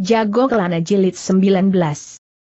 Jago Kelana Jilid 19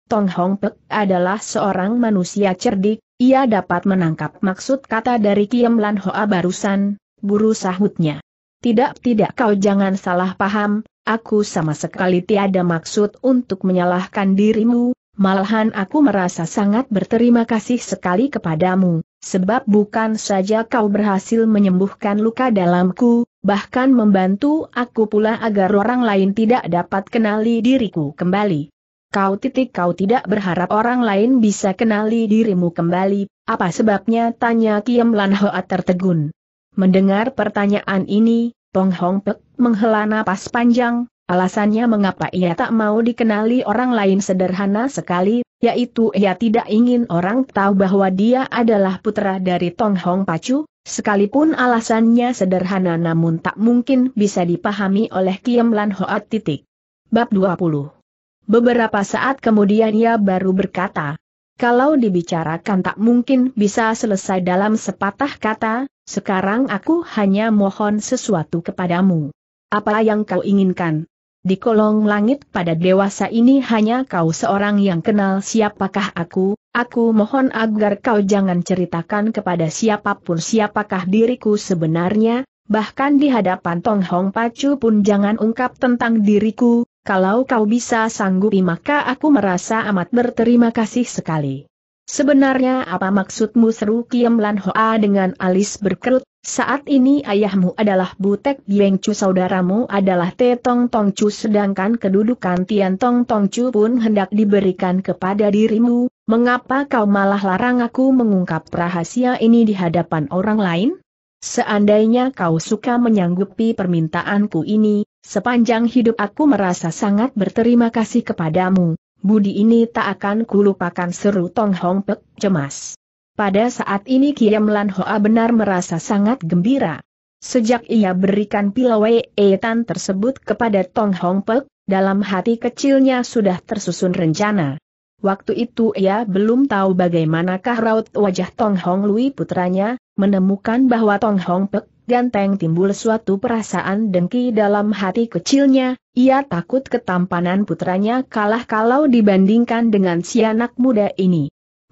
Tong Hong Pek adalah seorang manusia cerdik, ia dapat menangkap maksud kata dari Kiem Lan Hoa barusan, buru sahutnya. Tidak tidak kau jangan salah paham, aku sama sekali tiada maksud untuk menyalahkan dirimu, malahan aku merasa sangat berterima kasih sekali kepadamu, Sebab bukan saja kau berhasil menyembuhkan luka dalamku, bahkan membantu aku pula agar orang lain tidak dapat kenali diriku kembali. Kau titik kau tidak berharap orang lain bisa kenali dirimu kembali, apa sebabnya tanya Kiam Lan Hoa tertegun. Mendengar pertanyaan ini, Pong Hong Pek menghela napas panjang, Alasannya mengapa ia tak mau dikenali orang lain sederhana sekali, yaitu ia tidak ingin orang tahu bahwa dia adalah putra dari Tong Hong Pacu, sekalipun alasannya sederhana namun tak mungkin bisa dipahami oleh Kiem Lan Hoat titik. Bab 20 Beberapa saat kemudian ia baru berkata, kalau dibicarakan tak mungkin bisa selesai dalam sepatah kata, sekarang aku hanya mohon sesuatu kepadamu. Apa yang kau inginkan? Di kolong langit pada dewasa ini hanya kau seorang yang kenal siapakah aku, aku mohon agar kau jangan ceritakan kepada siapapun siapakah diriku sebenarnya, bahkan di hadapan Tong Hong Pacu pun jangan ungkap tentang diriku, kalau kau bisa sanggupi maka aku merasa amat berterima kasih sekali. Sebenarnya apa maksudmu seru Kiam Lan Hoa dengan alis berkerut saat ini ayahmu adalah Butek Bieng Chu saudaramu adalah Te Tong Tong Chu sedangkan kedudukan Tian Tong Tong Chu pun hendak diberikan kepada dirimu, mengapa kau malah larang aku mengungkap rahasia ini di hadapan orang lain? Seandainya kau suka menyanggupi permintaanku ini, sepanjang hidup aku merasa sangat berterima kasih kepadamu, budi ini tak akan kulupakan seru Tong Hong Pek cemas. Pada saat ini Kiam Lan Hoa benar merasa sangat gembira. Sejak ia berikan pilawai etan tersebut kepada Tong Hong Pek, dalam hati kecilnya sudah tersusun rencana. Waktu itu ia belum tahu bagaimanakah raut wajah Tong Hong Lui putranya, menemukan bahwa Tong Hong Pek ganteng timbul suatu perasaan dengki dalam hati kecilnya, ia takut ketampanan putranya kalah kalau dibandingkan dengan si anak muda ini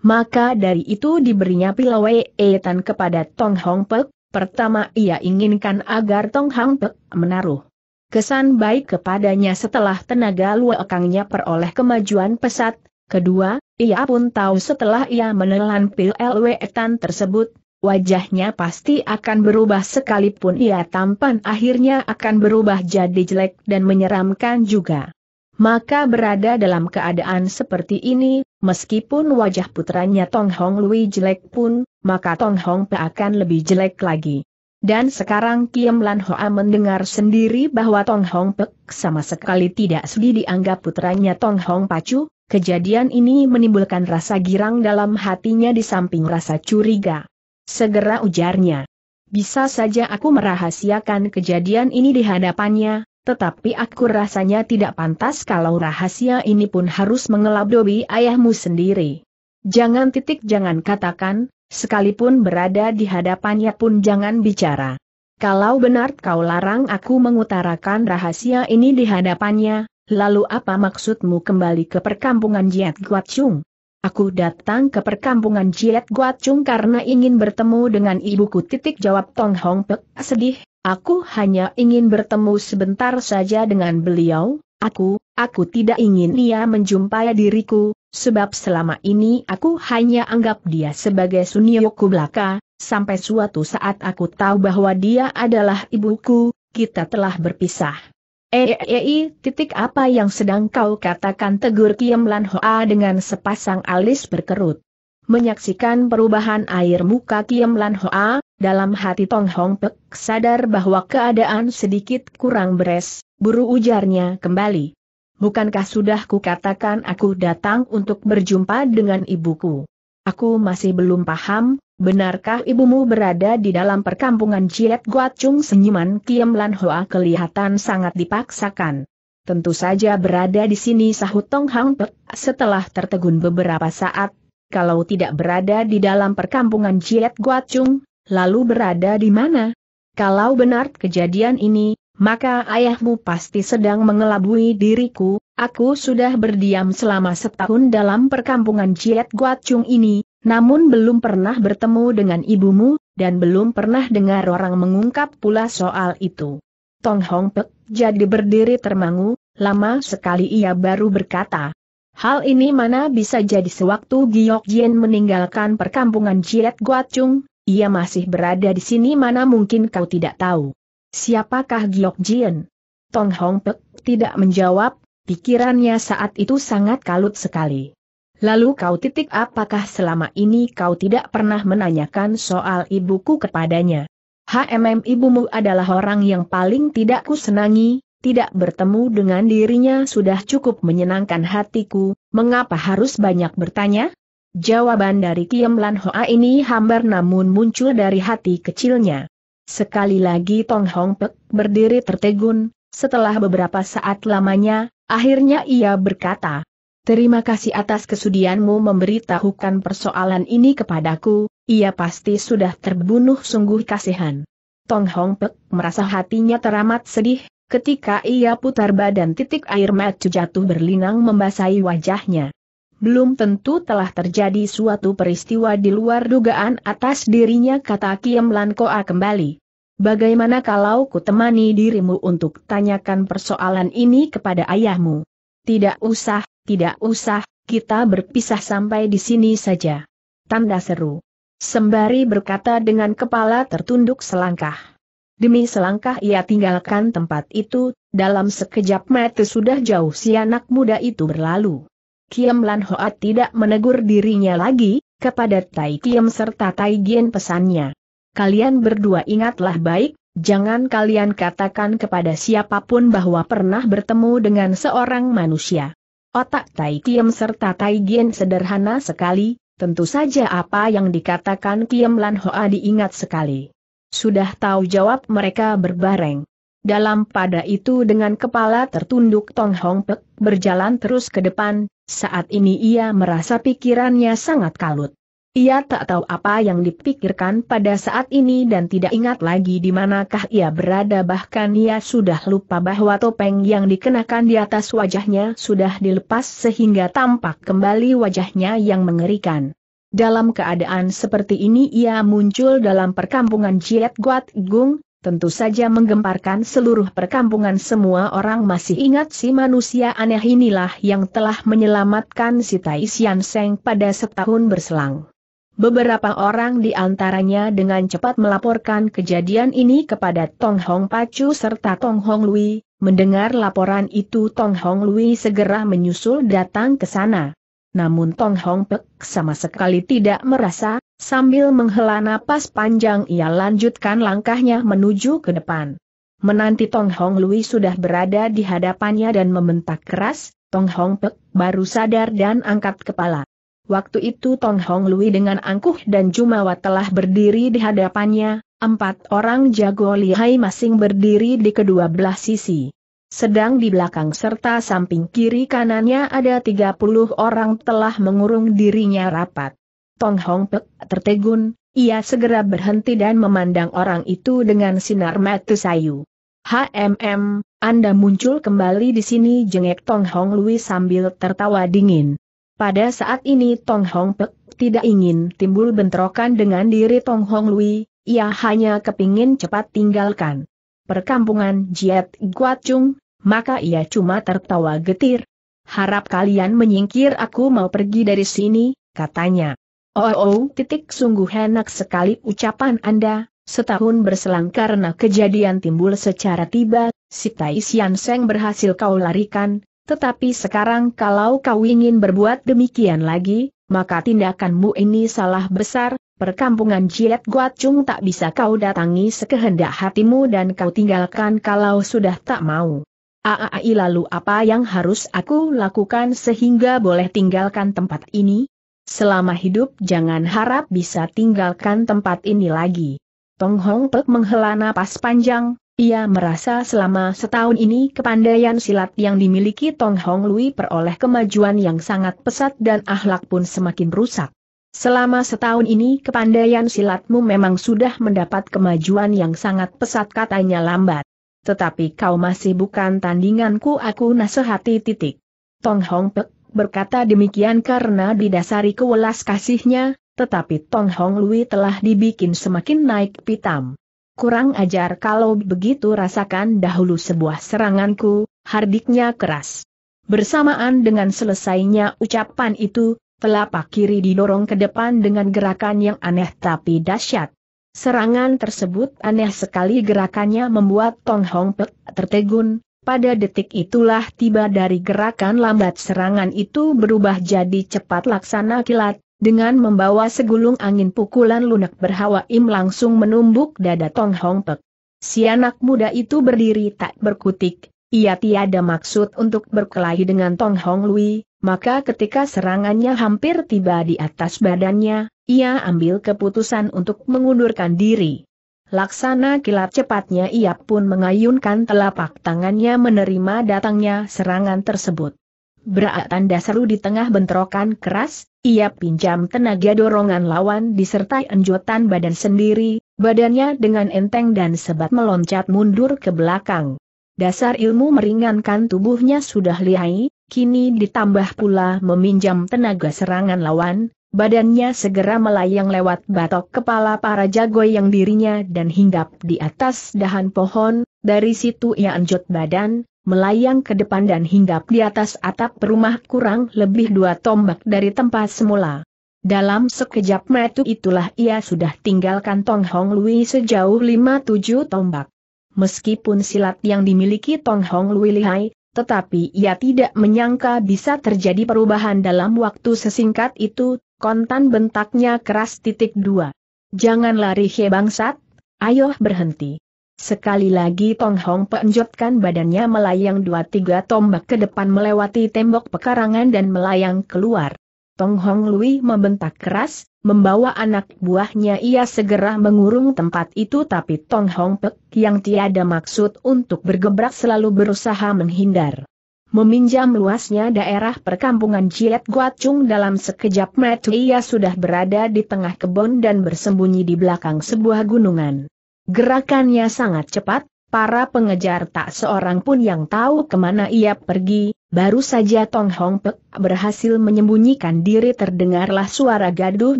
maka dari itu diberinya pilawai etan kepada Tong Hong Pek, pertama ia inginkan agar Tong Hong Pek menaruh kesan baik kepadanya setelah tenaga luakangnya peroleh kemajuan pesat, kedua, ia pun tahu setelah ia menelan pil LW etan tersebut, wajahnya pasti akan berubah sekalipun ia tampan akhirnya akan berubah jadi jelek dan menyeramkan juga. Maka berada dalam keadaan seperti ini, meskipun wajah putranya Tong Hong Lui jelek pun, maka Tong Hong Pe akan lebih jelek lagi. Dan sekarang Kiem Lan Hoa mendengar sendiri bahwa Tong Hong Pe sama sekali tidak sudi dianggap putranya Tong Hong Pacu, kejadian ini menimbulkan rasa girang dalam hatinya di samping rasa curiga. Segera ujarnya. Bisa saja aku merahasiakan kejadian ini di hadapannya, tetapi aku rasanya tidak pantas kalau rahasia ini pun harus mengelabui ayahmu sendiri. Jangan titik jangan katakan, sekalipun berada di hadapannya pun jangan bicara. Kalau benar kau larang aku mengutarakan rahasia ini di hadapannya, lalu apa maksudmu kembali ke perkampungan Jiat Guacung? Aku datang ke perkampungan Jiat Guacung karena ingin bertemu dengan ibuku titik jawab Tong Hong Pek sedih, Aku hanya ingin bertemu sebentar saja dengan beliau, aku, aku tidak ingin ia menjumpai diriku, sebab selama ini aku hanya anggap dia sebagai Sunyoku belaka, sampai suatu saat aku tahu bahwa dia adalah ibuku, kita telah berpisah. Eei, eh, eh, eh, titik apa yang sedang kau katakan tegur Kiam Lan Hoa dengan sepasang alis berkerut. Menyaksikan perubahan air muka Kiem Lan Hoa, dalam hati Tong Hong Pek sadar bahwa keadaan sedikit kurang beres, buru ujarnya kembali. Bukankah sudah kukatakan aku datang untuk berjumpa dengan ibuku? Aku masih belum paham, benarkah ibumu berada di dalam perkampungan Ciet Guat Chung? Senyuman Kiem Lan Hoa kelihatan sangat dipaksakan. Tentu saja berada di sini sahut Tong Hong Pek setelah tertegun beberapa saat kalau tidak berada di dalam perkampungan Jiet Guacung, lalu berada di mana? Kalau benar kejadian ini, maka ayahmu pasti sedang mengelabui diriku, aku sudah berdiam selama setahun dalam perkampungan Jiet Guacung ini, namun belum pernah bertemu dengan ibumu, dan belum pernah dengar orang mengungkap pula soal itu. Tong Hong Pek jadi berdiri termangu, lama sekali ia baru berkata, Hal ini mana bisa jadi sewaktu Giok Jien meninggalkan perkampungan Jiet Guacung, ia masih berada di sini mana mungkin kau tidak tahu. Siapakah Giok Jien? Tong Hong Pek tidak menjawab, pikirannya saat itu sangat kalut sekali. Lalu kau titik apakah selama ini kau tidak pernah menanyakan soal ibuku kepadanya? HMM ibumu adalah orang yang paling tidak kusenangi, tidak bertemu dengan dirinya sudah cukup menyenangkan hatiku, mengapa harus banyak bertanya? Jawaban dari Kiem Lan Hoa ini hambar namun muncul dari hati kecilnya. Sekali lagi Tong Hong Pek berdiri tertegun, setelah beberapa saat lamanya, akhirnya ia berkata, Terima kasih atas kesudianmu memberitahukan persoalan ini kepadaku, ia pasti sudah terbunuh sungguh kasihan. Tong Hong Pek merasa hatinya teramat sedih, Ketika ia putar badan titik air mata jatuh berlinang membasahi wajahnya. Belum tentu telah terjadi suatu peristiwa di luar dugaan atas dirinya kata Kiem Lankoa kembali. Bagaimana kalau ku temani dirimu untuk tanyakan persoalan ini kepada ayahmu? Tidak usah, tidak usah, kita berpisah sampai di sini saja. Tanda seru. Sembari berkata dengan kepala tertunduk selangkah. Demi selangkah ia tinggalkan tempat itu, dalam sekejap mata sudah jauh si anak muda itu berlalu. Kiem Lan Hoat tidak menegur dirinya lagi, kepada Tai Kiem serta Tai Gien pesannya. Kalian berdua ingatlah baik, jangan kalian katakan kepada siapapun bahwa pernah bertemu dengan seorang manusia. Otak Tai Kiem serta Tai Gien sederhana sekali, tentu saja apa yang dikatakan Kiem Lan Hoa diingat sekali. Sudah tahu jawab mereka berbareng. Dalam pada itu dengan kepala tertunduk Tong Hong Pek berjalan terus ke depan, saat ini ia merasa pikirannya sangat kalut. Ia tak tahu apa yang dipikirkan pada saat ini dan tidak ingat lagi di manakah ia berada bahkan ia sudah lupa bahwa topeng yang dikenakan di atas wajahnya sudah dilepas sehingga tampak kembali wajahnya yang mengerikan. Dalam keadaan seperti ini ia muncul dalam perkampungan Jiet Guat Gung, tentu saja menggemparkan seluruh perkampungan semua orang masih ingat si manusia aneh inilah yang telah menyelamatkan si Tai Sian Seng pada setahun berselang. Beberapa orang di antaranya dengan cepat melaporkan kejadian ini kepada Tong Hong Pacu serta Tong Hong Lui, mendengar laporan itu Tong Hong Lui segera menyusul datang ke sana namun Tong Hong Pek sama sekali tidak merasa, sambil menghela napas panjang ia lanjutkan langkahnya menuju ke depan. Menanti Tong Hong Lui sudah berada di hadapannya dan membentak keras, Tong Hong Pek baru sadar dan angkat kepala. Waktu itu Tong Hong Lui dengan angkuh dan Jumawa telah berdiri di hadapannya, empat orang jago lihai masing berdiri di kedua belah sisi. Sedang di belakang serta samping kiri kanannya ada 30 orang telah mengurung dirinya rapat. Tong Hong Pek tertegun, ia segera berhenti dan memandang orang itu dengan sinar mata sayu. HMM, Anda muncul kembali di sini jengek Tong Hong Lui sambil tertawa dingin. Pada saat ini Tong Hong Pek tidak ingin timbul bentrokan dengan diri Tong Hong Lui, ia hanya kepingin cepat tinggalkan. Perkampungan Jiet Guat Chung maka ia cuma tertawa getir. Harap kalian menyingkir aku mau pergi dari sini, katanya. Oh, oh, oh, titik sungguh enak sekali ucapan Anda, setahun berselang karena kejadian timbul secara tiba, si Tai Sian Seng berhasil kau larikan, tetapi sekarang kalau kau ingin berbuat demikian lagi, maka tindakanmu ini salah besar, perkampungan Jiet Chung tak bisa kau datangi sekehendak hatimu dan kau tinggalkan kalau sudah tak mau. Aai lalu apa yang harus aku lakukan sehingga boleh tinggalkan tempat ini? Selama hidup jangan harap bisa tinggalkan tempat ini lagi. Tong Hong Pek menghela napas panjang, ia merasa selama setahun ini kepandaian silat yang dimiliki Tong Hong Lui peroleh kemajuan yang sangat pesat dan ahlak pun semakin rusak. Selama setahun ini kepandaian silatmu memang sudah mendapat kemajuan yang sangat pesat katanya lambat tetapi kau masih bukan tandinganku aku nasihati titik. Tong Hong Pek berkata demikian karena didasari kewelas kasihnya, tetapi Tong Hong Lui telah dibikin semakin naik pitam. Kurang ajar kalau begitu rasakan dahulu sebuah seranganku, hardiknya keras. Bersamaan dengan selesainya ucapan itu, telapak kiri didorong ke depan dengan gerakan yang aneh tapi dahsyat. Serangan tersebut aneh sekali gerakannya membuat Tong Hong Pek tertegun, pada detik itulah tiba dari gerakan lambat serangan itu berubah jadi cepat laksana kilat, dengan membawa segulung angin pukulan lunak berhawa im langsung menumbuk dada Tong Hong Pek. Si anak muda itu berdiri tak berkutik, ia tiada maksud untuk berkelahi dengan Tong Hong Lui, maka ketika serangannya hampir tiba di atas badannya, ia ambil keputusan untuk mengundurkan diri. Laksana kilat cepatnya ia pun mengayunkan telapak tangannya menerima datangnya serangan tersebut. Berat tanda seru di tengah bentrokan keras, ia pinjam tenaga dorongan lawan disertai enjotan badan sendiri, badannya dengan enteng dan sebat meloncat mundur ke belakang. Dasar ilmu meringankan tubuhnya sudah lihai, kini ditambah pula meminjam tenaga serangan lawan, badannya segera melayang lewat batok kepala para jago yang dirinya dan hinggap di atas dahan pohon, dari situ ia anjut badan, melayang ke depan dan hinggap di atas atap rumah kurang lebih dua tombak dari tempat semula. Dalam sekejap metu itulah ia sudah tinggalkan Tong Hong Lui sejauh lima tujuh tombak. Meskipun silat yang dimiliki Tong Hong Lui lihai, tetapi ia tidak menyangka bisa terjadi perubahan dalam waktu sesingkat itu, kontan bentaknya keras titik dua. Jangan lari he bangsat, ayo berhenti. Sekali lagi Tong Hong penjotkan badannya melayang dua tiga tombak ke depan melewati tembok pekarangan dan melayang keluar. Tong Hong Lui membentak keras, membawa anak buahnya ia segera mengurung tempat itu tapi Tong Hong Pek yang tiada maksud untuk bergebrak selalu berusaha menghindar. Meminjam luasnya daerah perkampungan Jiet Guacung dalam sekejap mata ia sudah berada di tengah kebun dan bersembunyi di belakang sebuah gunungan. Gerakannya sangat cepat, para pengejar tak seorang pun yang tahu kemana ia pergi, Baru saja Tong Hong Pek berhasil menyembunyikan diri terdengarlah suara gaduh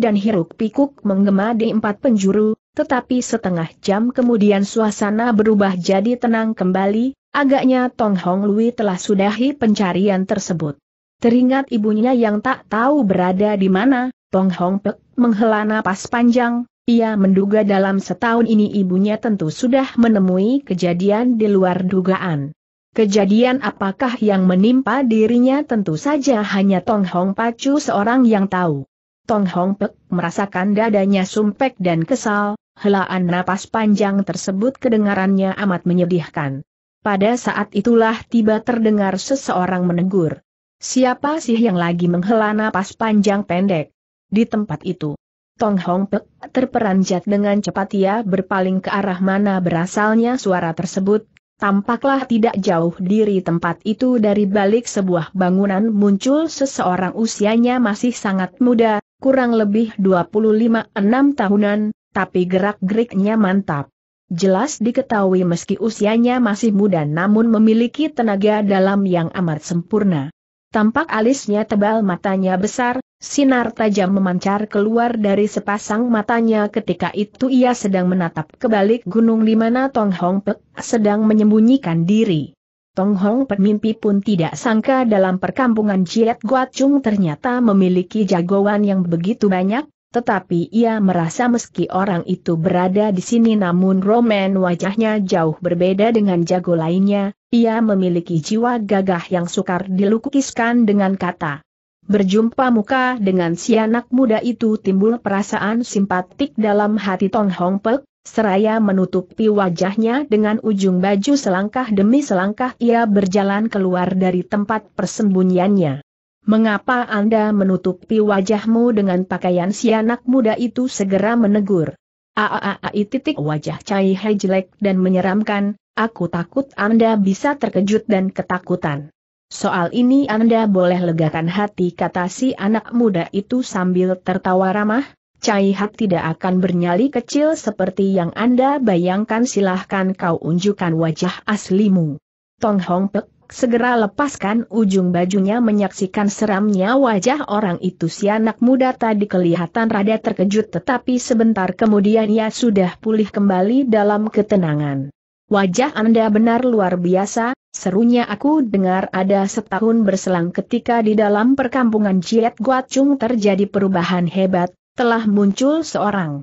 dan hiruk pikuk menggema di empat penjuru, tetapi setengah jam kemudian suasana berubah jadi tenang kembali, agaknya Tong Hong Lui telah sudahi pencarian tersebut. Teringat ibunya yang tak tahu berada di mana, Tong Hong Pek menghela napas panjang, ia menduga dalam setahun ini ibunya tentu sudah menemui kejadian di luar dugaan. Kejadian apakah yang menimpa dirinya tentu saja hanya Tong Hong Pacu seorang yang tahu. Tong Hong Pek merasakan dadanya sumpek dan kesal, helaan napas panjang tersebut kedengarannya amat menyedihkan. Pada saat itulah tiba terdengar seseorang menegur. Siapa sih yang lagi menghela napas panjang pendek? Di tempat itu. Tong Hong Pek terperanjat dengan cepat ia berpaling ke arah mana berasalnya suara tersebut, Tampaklah tidak jauh diri tempat itu dari balik sebuah bangunan muncul seseorang usianya masih sangat muda, kurang lebih 25-6 tahunan, tapi gerak-geriknya mantap. Jelas diketahui meski usianya masih muda namun memiliki tenaga dalam yang amat sempurna. Tampak alisnya tebal matanya besar, Sinar tajam memancar keluar dari sepasang matanya ketika itu ia sedang menatap ke balik gunung di mana Tong Hong Pek sedang menyembunyikan diri. Tong Hong Pek mimpi pun tidak sangka dalam perkampungan Jiet Chung ternyata memiliki jagoan yang begitu banyak, tetapi ia merasa meski orang itu berada di sini namun Roman wajahnya jauh berbeda dengan jago lainnya, ia memiliki jiwa gagah yang sukar dilukiskan dengan kata. Berjumpa muka dengan si anak muda itu timbul perasaan simpatik dalam hati Tong Hong Pek, seraya menutupi wajahnya dengan ujung baju selangkah demi selangkah ia berjalan keluar dari tempat persembunyiannya. Mengapa Anda menutupi wajahmu dengan pakaian si anak muda itu segera menegur? Aaai titik wajah Cai Hai jelek dan menyeramkan, aku takut Anda bisa terkejut dan ketakutan. Soal ini Anda boleh legakan hati kata si anak muda itu sambil tertawa ramah, Caihat tidak akan bernyali kecil seperti yang Anda bayangkan silahkan kau unjukkan wajah aslimu. Tong Hong Pek segera lepaskan ujung bajunya menyaksikan seramnya wajah orang itu si anak muda tadi kelihatan rada terkejut tetapi sebentar kemudian ia sudah pulih kembali dalam ketenangan. Wajah Anda benar luar biasa, Serunya aku dengar ada setahun berselang ketika di dalam perkampungan Ciet Guacung terjadi perubahan hebat, telah muncul seorang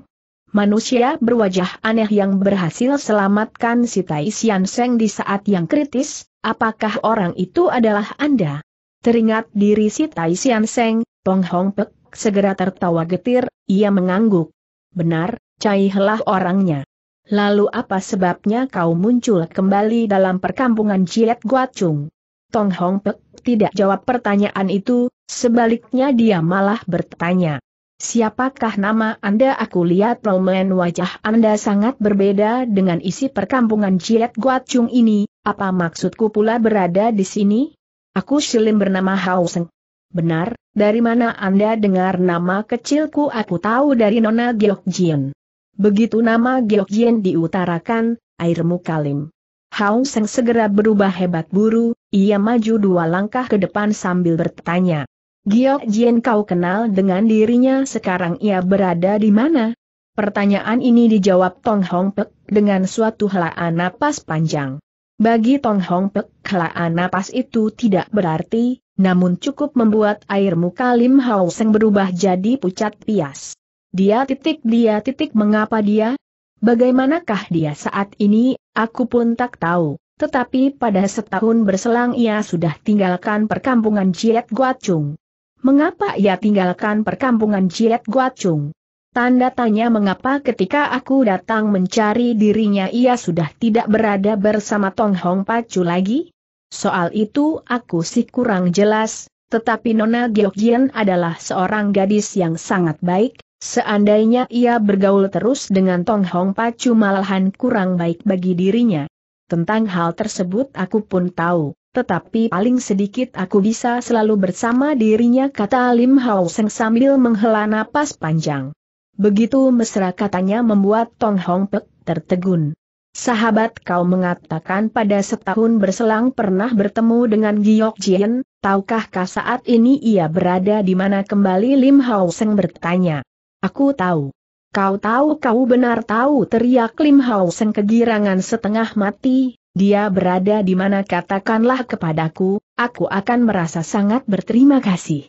manusia berwajah aneh yang berhasil selamatkan si Tai Sian Seng di saat yang kritis, apakah orang itu adalah Anda? Teringat diri si Tai Sian Seng, Pong Hong Pek segera tertawa getir, ia mengangguk. Benar, caihlah orangnya. Lalu apa sebabnya kau muncul kembali dalam perkampungan Jiet Guacung? Tong Hong Pek tidak jawab pertanyaan itu, sebaliknya dia malah bertanya. Siapakah nama Anda? Aku lihat romen wajah Anda sangat berbeda dengan isi perkampungan Jiet Guacung ini, apa maksudku pula berada di sini? Aku Shilim bernama Hao Seng. Benar, dari mana Anda dengar nama kecilku? Aku tahu dari Nona Geok Jin. Begitu nama Gyokjin diutarakan, air muka Lim Hao Seng segera berubah hebat buru, ia maju dua langkah ke depan sambil bertanya. Giok Jien kau kenal dengan dirinya sekarang ia berada di mana? Pertanyaan ini dijawab Tong Hong Pek dengan suatu helaan napas panjang. Bagi Tong Hong Pek, helaan napas itu tidak berarti, namun cukup membuat air muka Lim Hao Seng berubah jadi pucat pias. Dia titik dia titik mengapa dia? Bagaimanakah dia saat ini, aku pun tak tahu. Tetapi pada setahun berselang ia sudah tinggalkan perkampungan Jiet Guacung. Mengapa ia tinggalkan perkampungan Jiet Guacung? Tanda tanya mengapa ketika aku datang mencari dirinya ia sudah tidak berada bersama Tong Hong Pacu lagi? Soal itu aku sih kurang jelas, tetapi Nona Jian adalah seorang gadis yang sangat baik, Seandainya ia bergaul terus dengan Tong Hong Pacu malahan kurang baik bagi dirinya. Tentang hal tersebut aku pun tahu, tetapi paling sedikit aku bisa selalu bersama dirinya kata Lim Hao Seng sambil menghela napas panjang. Begitu mesra katanya membuat Tong Hong Pek tertegun. Sahabat kau mengatakan pada setahun berselang pernah bertemu dengan Giok Jian, tahukah saat ini ia berada di mana kembali Lim Hao Seng bertanya. Aku tahu. Kau tahu kau benar tahu teriak Lim Hao Seng kegirangan setengah mati, dia berada di mana katakanlah kepadaku, aku akan merasa sangat berterima kasih.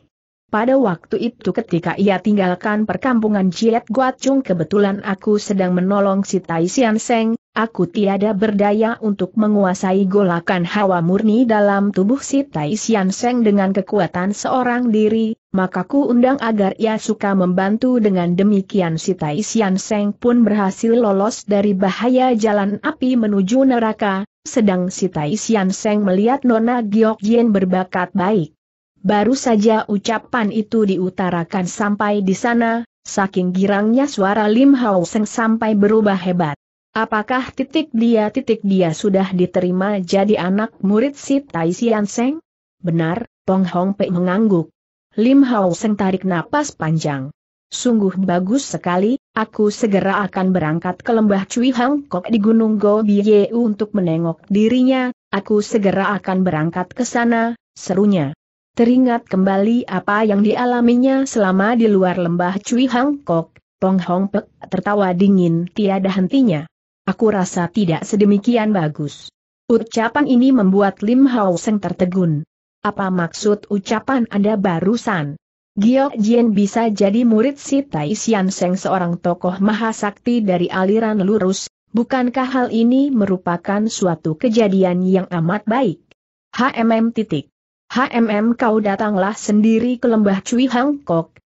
Pada waktu itu ketika ia tinggalkan perkampungan Jiet Guacung kebetulan aku sedang menolong si Tai Sian Seng, aku tiada berdaya untuk menguasai golakan hawa murni dalam tubuh si Tai Sian Seng dengan kekuatan seorang diri, maka ku undang agar ia suka membantu dengan demikian si Tai Sian Seng pun berhasil lolos dari bahaya jalan api menuju neraka, sedang si Tai Sian Seng melihat Nona Giok Jien berbakat baik. Baru saja ucapan itu diutarakan sampai di sana, saking girangnya suara Lim Hao Seng sampai berubah hebat. Apakah titik dia titik dia sudah diterima jadi anak murid si Tai Sian Seng? Benar, Pong Hong Pei mengangguk. Lim Hao Seng tarik napas panjang. Sungguh bagus sekali, aku segera akan berangkat ke lembah Cui Hang Kok di Gunung Gobiye untuk menengok dirinya, aku segera akan berangkat ke sana, serunya. Teringat kembali apa yang dialaminya selama di luar lembah Cui Hang Kok, Pong Hong Pek tertawa dingin tiada hentinya. Aku rasa tidak sedemikian bagus. Ucapan ini membuat Lim Hao Seng tertegun. Apa maksud ucapan Anda barusan? Gio Jien bisa jadi murid si Tai Xian Seng seorang tokoh mahasakti dari aliran lurus, bukankah hal ini merupakan suatu kejadian yang amat baik? HMM titik. HMM kau datanglah sendiri ke lembah Cui Hang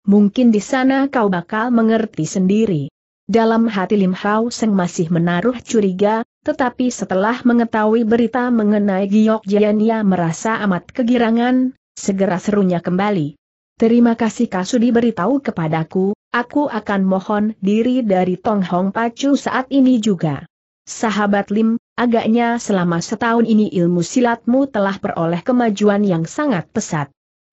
mungkin di sana kau bakal mengerti sendiri. Dalam hati Lim Hao Seng masih menaruh curiga, tetapi setelah mengetahui berita mengenai Giok Jian merasa amat kegirangan, segera serunya kembali. Terima kasih Kasudi beritahu kepadaku, aku akan mohon diri dari Tong Hong Pacu saat ini juga. Sahabat Lim, agaknya selama setahun ini ilmu silatmu telah peroleh kemajuan yang sangat pesat.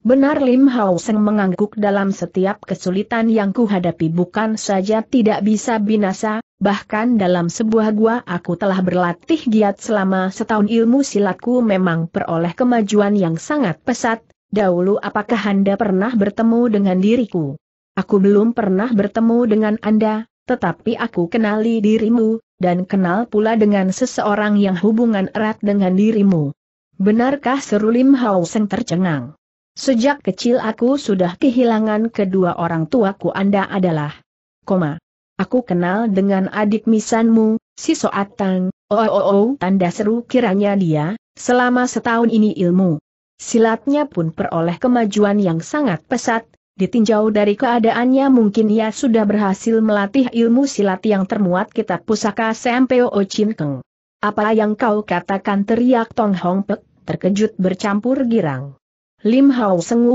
Benar Lim Hao Seng mengangguk dalam setiap kesulitan yang kuhadapi bukan saja tidak bisa binasa, bahkan dalam sebuah gua aku telah berlatih giat selama setahun ilmu silatku memang peroleh kemajuan yang sangat pesat, dahulu apakah Anda pernah bertemu dengan diriku? Aku belum pernah bertemu dengan Anda, tetapi aku kenali dirimu, dan kenal pula dengan seseorang yang hubungan erat dengan dirimu. Benarkah seru Lim Hao Seng tercengang? Sejak kecil aku sudah kehilangan kedua orang tuaku Anda adalah. Koma. Aku kenal dengan adik misanmu, si Soatang, oh, oh, oh, tanda seru kiranya dia, selama setahun ini ilmu. Silatnya pun peroleh kemajuan yang sangat pesat, ditinjau dari keadaannya mungkin ia sudah berhasil melatih ilmu silat yang termuat kitab pusaka Sempeo Chin Keng. Apa yang kau katakan teriak Tong Hong Pek, terkejut bercampur girang. Lim Hao Seng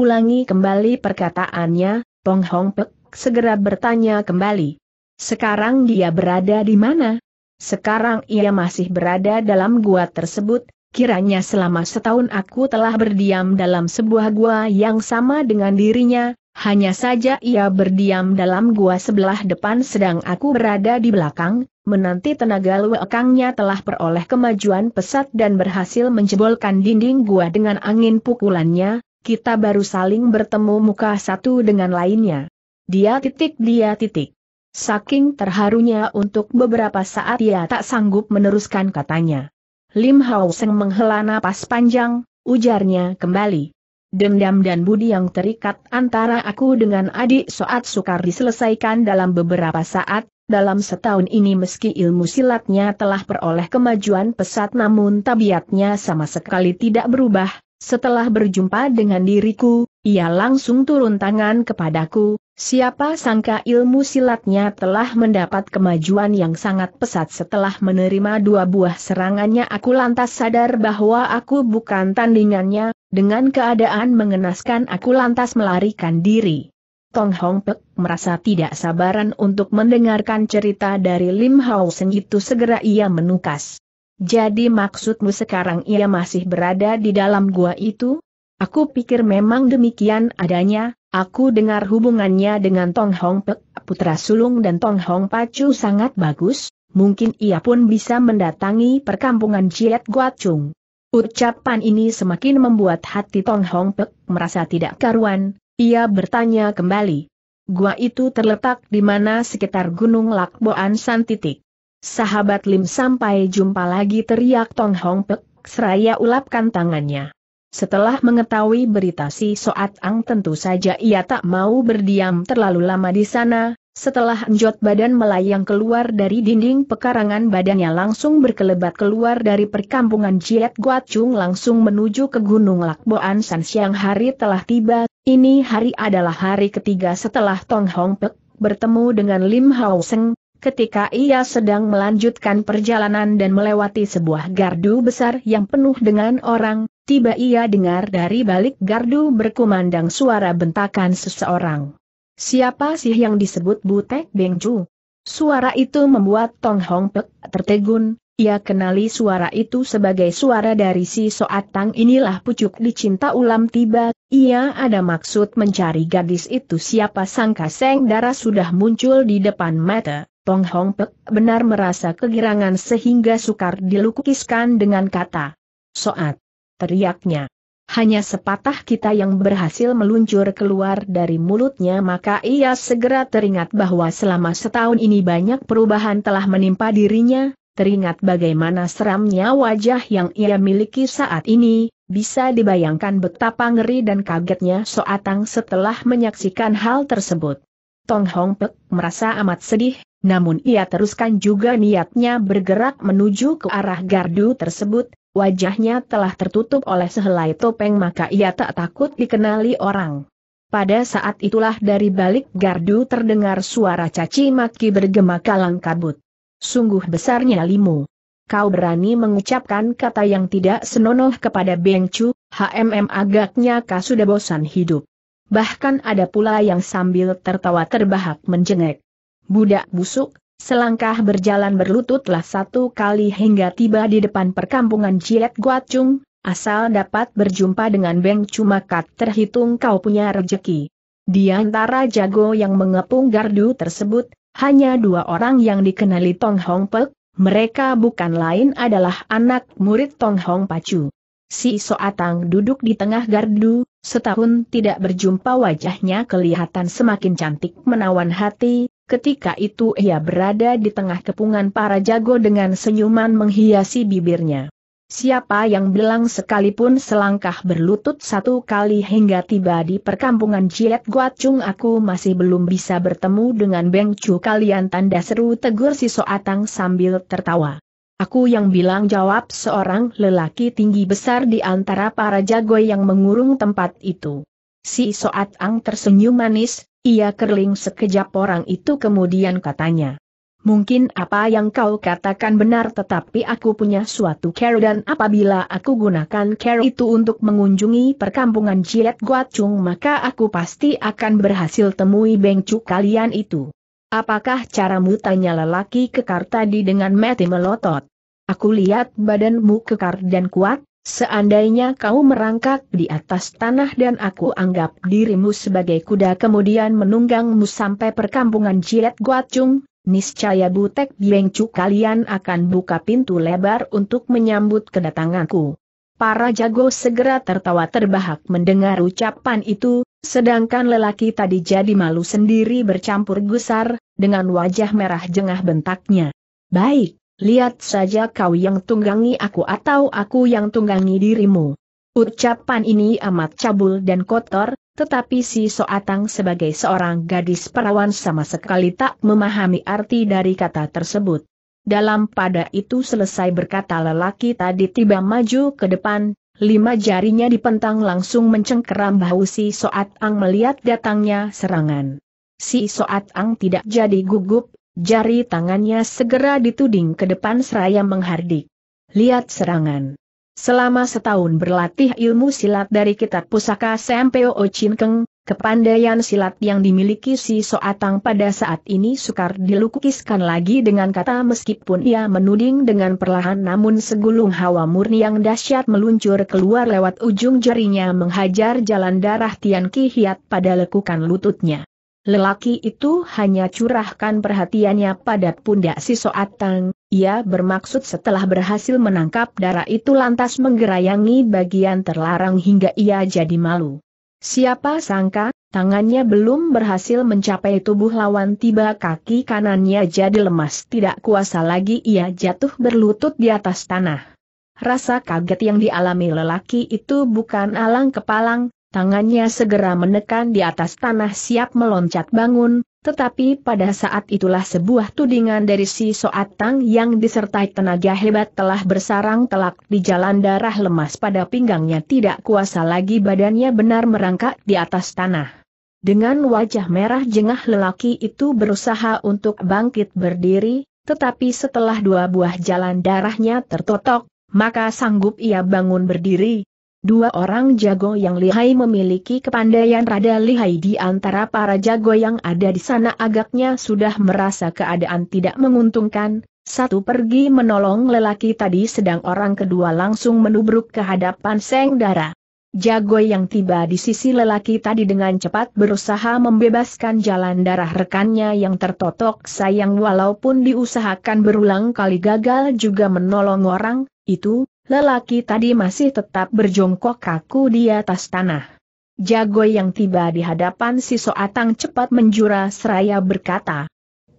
kembali perkataannya, Pong Hong Pek segera bertanya kembali. Sekarang dia berada di mana? Sekarang ia masih berada dalam gua tersebut, kiranya selama setahun aku telah berdiam dalam sebuah gua yang sama dengan dirinya, hanya saja ia berdiam dalam gua sebelah depan sedang aku berada di belakang, menanti tenaga luekangnya telah peroleh kemajuan pesat dan berhasil menjebolkan dinding gua dengan angin pukulannya, kita baru saling bertemu muka satu dengan lainnya. Dia titik dia titik. Saking terharunya untuk beberapa saat ia tak sanggup meneruskan katanya. Lim Hao Seng menghela napas panjang, ujarnya kembali. Dendam dan budi yang terikat antara aku dengan adik soat sukar diselesaikan dalam beberapa saat, dalam setahun ini meski ilmu silatnya telah peroleh kemajuan pesat namun tabiatnya sama sekali tidak berubah, setelah berjumpa dengan diriku, ia langsung turun tangan kepadaku, siapa sangka ilmu silatnya telah mendapat kemajuan yang sangat pesat setelah menerima dua buah serangannya aku lantas sadar bahwa aku bukan tandingannya, dengan keadaan mengenaskan aku lantas melarikan diri. Tong Hong Pek merasa tidak sabaran untuk mendengarkan cerita dari Lim Hao Seng itu segera ia menukas. Jadi maksudmu sekarang ia masih berada di dalam gua itu? Aku pikir memang demikian adanya, aku dengar hubungannya dengan Tong Hong Pek, putra sulung dan Tong Hong Pacu sangat bagus, mungkin ia pun bisa mendatangi perkampungan Jiet Guacung. Ucapan ini semakin membuat hati Tong Hong Pek merasa tidak karuan, ia bertanya kembali. Gua itu terletak di mana sekitar Gunung Lakboan San titik. Sahabat Lim sampai jumpa lagi teriak Tong Hong Pek, seraya ulapkan tangannya. Setelah mengetahui berita si Soat Ang tentu saja ia tak mau berdiam terlalu lama di sana, setelah enjot badan melayang keluar dari dinding pekarangan badannya langsung berkelebat keluar dari perkampungan Jiet Guacung langsung menuju ke Gunung Lakboan San siang hari telah tiba, ini hari adalah hari ketiga setelah Tong Hong Pek bertemu dengan Lim Hao Seng, ketika ia sedang melanjutkan perjalanan dan melewati sebuah gardu besar yang penuh dengan orang, tiba ia dengar dari balik gardu berkumandang suara bentakan seseorang. Siapa sih yang disebut Butek Beng Bengju? Suara itu membuat Tong Hong Pek tertegun, ia kenali suara itu sebagai suara dari si Soat Tang inilah pucuk dicinta ulam tiba, ia ada maksud mencari gadis itu siapa sangka seng darah sudah muncul di depan mata. Tong Hong Pek benar merasa kegirangan sehingga sukar dilukiskan dengan kata. Soat. Teriaknya. Hanya sepatah kita yang berhasil meluncur keluar dari mulutnya maka ia segera teringat bahwa selama setahun ini banyak perubahan telah menimpa dirinya, Teringat bagaimana seramnya wajah yang ia miliki saat ini, bisa dibayangkan betapa ngeri dan kagetnya Soatang setelah menyaksikan hal tersebut. Tong Hong Pek merasa amat sedih, namun ia teruskan juga niatnya bergerak menuju ke arah gardu tersebut, wajahnya telah tertutup oleh sehelai topeng maka ia tak takut dikenali orang. Pada saat itulah dari balik gardu terdengar suara caci maki bergema kalang kabut. Sungguh besarnya limu. Kau berani mengucapkan kata yang tidak senonoh kepada Beng Chu, HMM agaknya kau sudah bosan hidup. Bahkan ada pula yang sambil tertawa terbahak menjengek. Budak busuk, selangkah berjalan berlututlah satu kali hingga tiba di depan perkampungan Jiet Guacung, asal dapat berjumpa dengan Beng Chu maka terhitung kau punya rejeki. Di antara jago yang mengepung gardu tersebut, hanya dua orang yang dikenali Tong Hong Pek, mereka bukan lain adalah anak murid Tong Hong Pacu. Si Soatang duduk di tengah gardu, setahun tidak berjumpa wajahnya kelihatan semakin cantik menawan hati, ketika itu ia berada di tengah kepungan para jago dengan senyuman menghiasi bibirnya. Siapa yang bilang sekalipun selangkah berlutut satu kali hingga tiba di perkampungan Ciet Guacung aku masih belum bisa bertemu dengan Beng Chu kalian tanda seru tegur si Soatang sambil tertawa. Aku yang bilang jawab seorang lelaki tinggi besar di antara para jago yang mengurung tempat itu. Si Soatang tersenyum manis, ia kerling sekejap orang itu kemudian katanya. Mungkin apa yang kau katakan benar tetapi aku punya suatu care dan apabila aku gunakan care itu untuk mengunjungi perkampungan Jiet Guacung maka aku pasti akan berhasil temui bengcu kalian itu. Apakah caramu tanya lelaki kekar tadi dengan mati melotot? Aku lihat badanmu kekar dan kuat, seandainya kau merangkak di atas tanah dan aku anggap dirimu sebagai kuda kemudian menunggangmu sampai perkampungan Jiet Guacung, Niscaya Butek Biengcu kalian akan buka pintu lebar untuk menyambut kedatanganku. Para jago segera tertawa terbahak mendengar ucapan itu, sedangkan lelaki tadi jadi malu sendiri bercampur gusar, dengan wajah merah jengah bentaknya. Baik, lihat saja kau yang tunggangi aku atau aku yang tunggangi dirimu. Ucapan ini amat cabul dan kotor, tetapi si Soatang sebagai seorang gadis perawan sama sekali tak memahami arti dari kata tersebut. Dalam pada itu selesai berkata lelaki tadi tiba maju ke depan, lima jarinya dipentang langsung mencengkeram bahu si Soatang melihat datangnya serangan. Si Soatang tidak jadi gugup, jari tangannya segera dituding ke depan seraya menghardik. Lihat serangan. Selama setahun berlatih ilmu silat dari kitab pusaka Sempeo Chin Keng, kepandaian silat yang dimiliki si Soatang pada saat ini sukar dilukiskan lagi dengan kata meskipun ia menuding dengan perlahan namun segulung hawa murni yang dahsyat meluncur keluar lewat ujung jarinya menghajar jalan darah Tian Ki Hiat pada lekukan lututnya. Lelaki itu hanya curahkan perhatiannya pada pundak si Soatang, ia bermaksud setelah berhasil menangkap darah itu lantas menggerayangi bagian terlarang hingga ia jadi malu. Siapa sangka, tangannya belum berhasil mencapai tubuh lawan tiba kaki kanannya jadi lemas tidak kuasa lagi ia jatuh berlutut di atas tanah. Rasa kaget yang dialami lelaki itu bukan alang kepalang, Tangannya segera menekan di atas tanah siap meloncat bangun, tetapi pada saat itulah sebuah tudingan dari si Soatang yang disertai tenaga hebat telah bersarang telak di jalan darah lemas pada pinggangnya tidak kuasa lagi badannya benar merangkak di atas tanah. Dengan wajah merah jengah lelaki itu berusaha untuk bangkit berdiri, tetapi setelah dua buah jalan darahnya tertotok, maka sanggup ia bangun berdiri, Dua orang jago yang lihai memiliki kepandaian rada lihai di antara para jago yang ada di sana agaknya sudah merasa keadaan tidak menguntungkan, satu pergi menolong lelaki tadi sedang orang kedua langsung menubruk ke hadapan Seng Dara. Jago yang tiba di sisi lelaki tadi dengan cepat berusaha membebaskan jalan darah rekannya yang tertotok sayang walaupun diusahakan berulang kali gagal juga menolong orang, itu, lelaki tadi masih tetap berjongkok kaku di atas tanah. Jago yang tiba di hadapan si Soatang cepat menjura seraya berkata.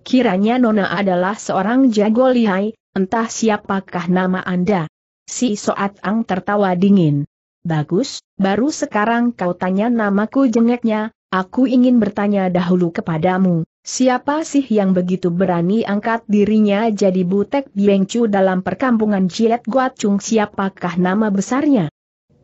Kiranya Nona adalah seorang jago lihai, entah siapakah nama Anda. Si Soatang tertawa dingin. Bagus, baru sekarang kau tanya namaku jengeknya, Aku ingin bertanya dahulu kepadamu, siapa sih yang begitu berani angkat dirinya jadi butek biengcu dalam perkampungan Jiet Guacung siapakah nama besarnya?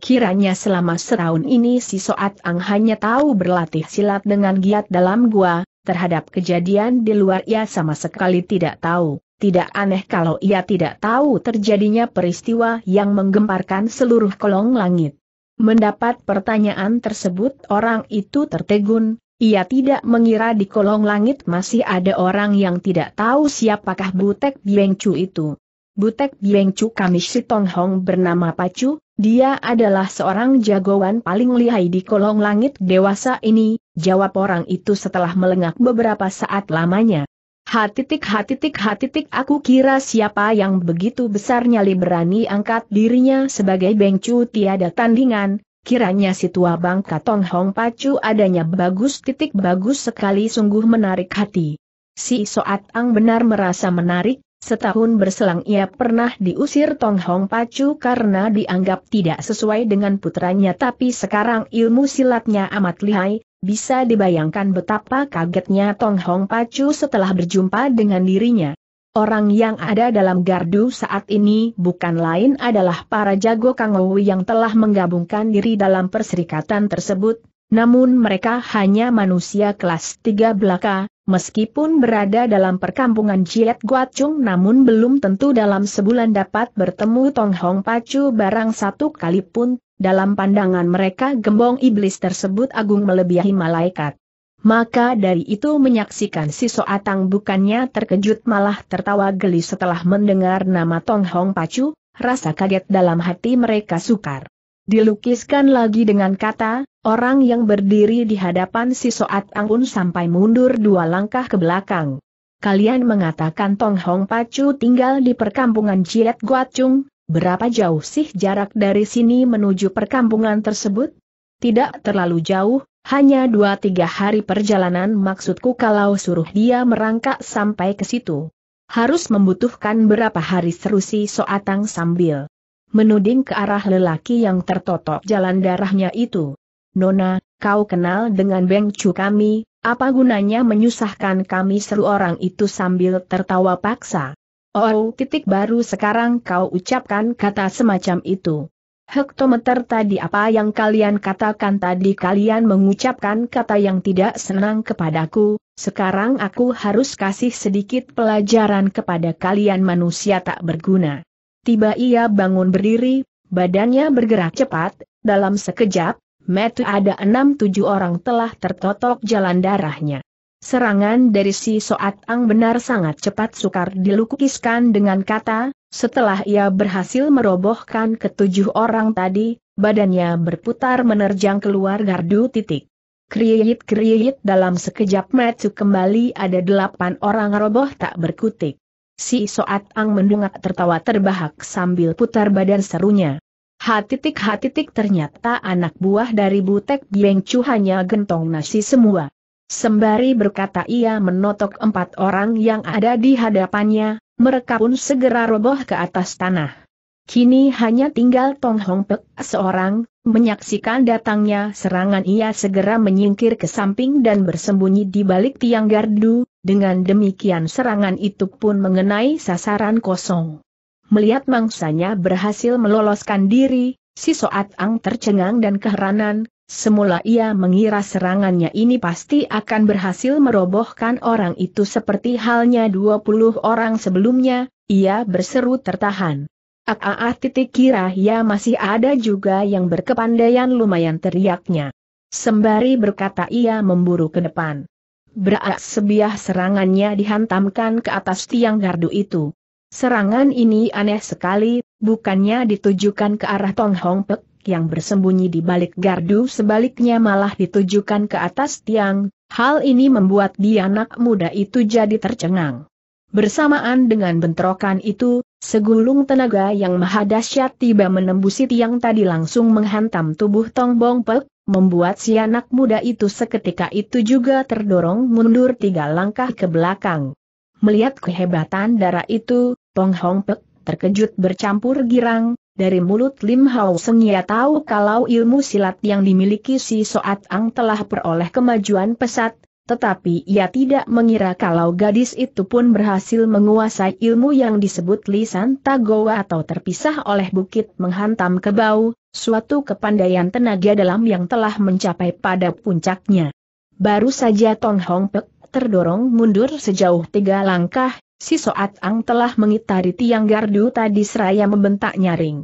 Kiranya selama setahun ini si Soat Ang hanya tahu berlatih silat dengan giat dalam gua, terhadap kejadian di luar ia sama sekali tidak tahu. Tidak aneh kalau ia tidak tahu terjadinya peristiwa yang menggemparkan seluruh kolong langit. Mendapat pertanyaan tersebut orang itu tertegun, ia tidak mengira di kolong langit masih ada orang yang tidak tahu siapakah Butek Biengcu itu. Butek Biengcu kami si Tong Hong bernama Pacu, dia adalah seorang jagoan paling lihai di kolong langit dewasa ini, jawab orang itu setelah melengak beberapa saat lamanya. Hatitik hatitik hatitik aku kira siapa yang begitu besar nyali berani angkat dirinya sebagai bengcu tiada tandingan, kiranya si tua bangka Tong Hong Pacu adanya bagus titik bagus sekali sungguh menarik hati. Si Soat Ang benar merasa menarik, Setahun berselang ia pernah diusir Tong Hong Pacu karena dianggap tidak sesuai dengan putranya tapi sekarang ilmu silatnya amat lihai, bisa dibayangkan betapa kagetnya Tong Hong Pacu setelah berjumpa dengan dirinya. Orang yang ada dalam gardu saat ini bukan lain adalah para jago Kangowu yang telah menggabungkan diri dalam perserikatan tersebut, namun mereka hanya manusia kelas tiga belaka, Meskipun berada dalam perkampungan Jiet Guat Chung, namun belum tentu dalam sebulan dapat bertemu Tong Hong Pacu barang satu kali pun, dalam pandangan mereka gembong iblis tersebut agung melebihi malaikat. Maka dari itu menyaksikan si Soatang bukannya terkejut malah tertawa geli setelah mendengar nama Tong Hong Pacu, rasa kaget dalam hati mereka sukar. Dilukiskan lagi dengan kata, orang yang berdiri di hadapan si Soat Angun sampai mundur dua langkah ke belakang. Kalian mengatakan Tong Hong Pacu tinggal di perkampungan Ciet Guacung, berapa jauh sih jarak dari sini menuju perkampungan tersebut? Tidak terlalu jauh, hanya dua tiga hari perjalanan maksudku kalau suruh dia merangkak sampai ke situ. Harus membutuhkan berapa hari seru si Soatang sambil menuding ke arah lelaki yang tertotok jalan darahnya itu. Nona, kau kenal dengan Beng kami, apa gunanya menyusahkan kami seru orang itu sambil tertawa paksa. Oh, titik baru sekarang kau ucapkan kata semacam itu. Hektometer tadi apa yang kalian katakan tadi kalian mengucapkan kata yang tidak senang kepadaku, sekarang aku harus kasih sedikit pelajaran kepada kalian manusia tak berguna. Tiba ia bangun berdiri, badannya bergerak cepat, dalam sekejap, metu ada enam tujuh orang telah tertotok jalan darahnya. Serangan dari si Soat Ang benar sangat cepat sukar dilukiskan dengan kata, setelah ia berhasil merobohkan ketujuh orang tadi, badannya berputar menerjang keluar gardu titik. Kriyit kriyit dalam sekejap metu kembali ada delapan orang roboh tak berkutik. Si Soat Ang mendongak tertawa terbahak sambil putar badan serunya. Hatitik hatitik ternyata anak buah dari Butek Bieng Chu hanya gentong nasi semua. Sembari berkata ia menotok empat orang yang ada di hadapannya, mereka pun segera roboh ke atas tanah. Kini hanya tinggal Tong Hong Pek seorang, menyaksikan datangnya serangan ia segera menyingkir ke samping dan bersembunyi di balik tiang gardu, dengan demikian serangan itu pun mengenai sasaran kosong. Melihat mangsanya berhasil meloloskan diri, si Soat Ang tercengang dan keheranan, Semula ia mengira serangannya ini pasti akan berhasil merobohkan orang itu seperti halnya 20 orang sebelumnya, ia berseru tertahan. Aa titik kira ya masih ada juga yang berkepandaian lumayan teriaknya. Sembari berkata ia memburu ke depan. Berak sebiah serangannya dihantamkan ke atas tiang gardu itu. Serangan ini aneh sekali, bukannya ditujukan ke arah Tong Hong Pek yang bersembunyi di balik gardu sebaliknya malah ditujukan ke atas tiang, hal ini membuat dia anak muda itu jadi tercengang. Bersamaan dengan bentrokan itu, segulung tenaga yang mahadasyat tiba menembusi tiang tadi langsung menghantam tubuh Tong Bong Pek, membuat si anak muda itu seketika itu juga terdorong mundur tiga langkah ke belakang. Melihat kehebatan darah itu, Tong Hong Pek terkejut bercampur girang, dari mulut Lim Hao Seng ia tahu kalau ilmu silat yang dimiliki si Soat Ang telah peroleh kemajuan pesat, tetapi ia tidak mengira kalau gadis itu pun berhasil menguasai ilmu yang disebut lisan tagowa atau terpisah oleh bukit menghantam ke bau, suatu kepandaian tenaga dalam yang telah mencapai pada puncaknya. Baru saja Tong Hong Pek terdorong mundur sejauh tiga langkah, si Soat Ang telah mengitari tiang gardu tadi seraya membentak nyaring.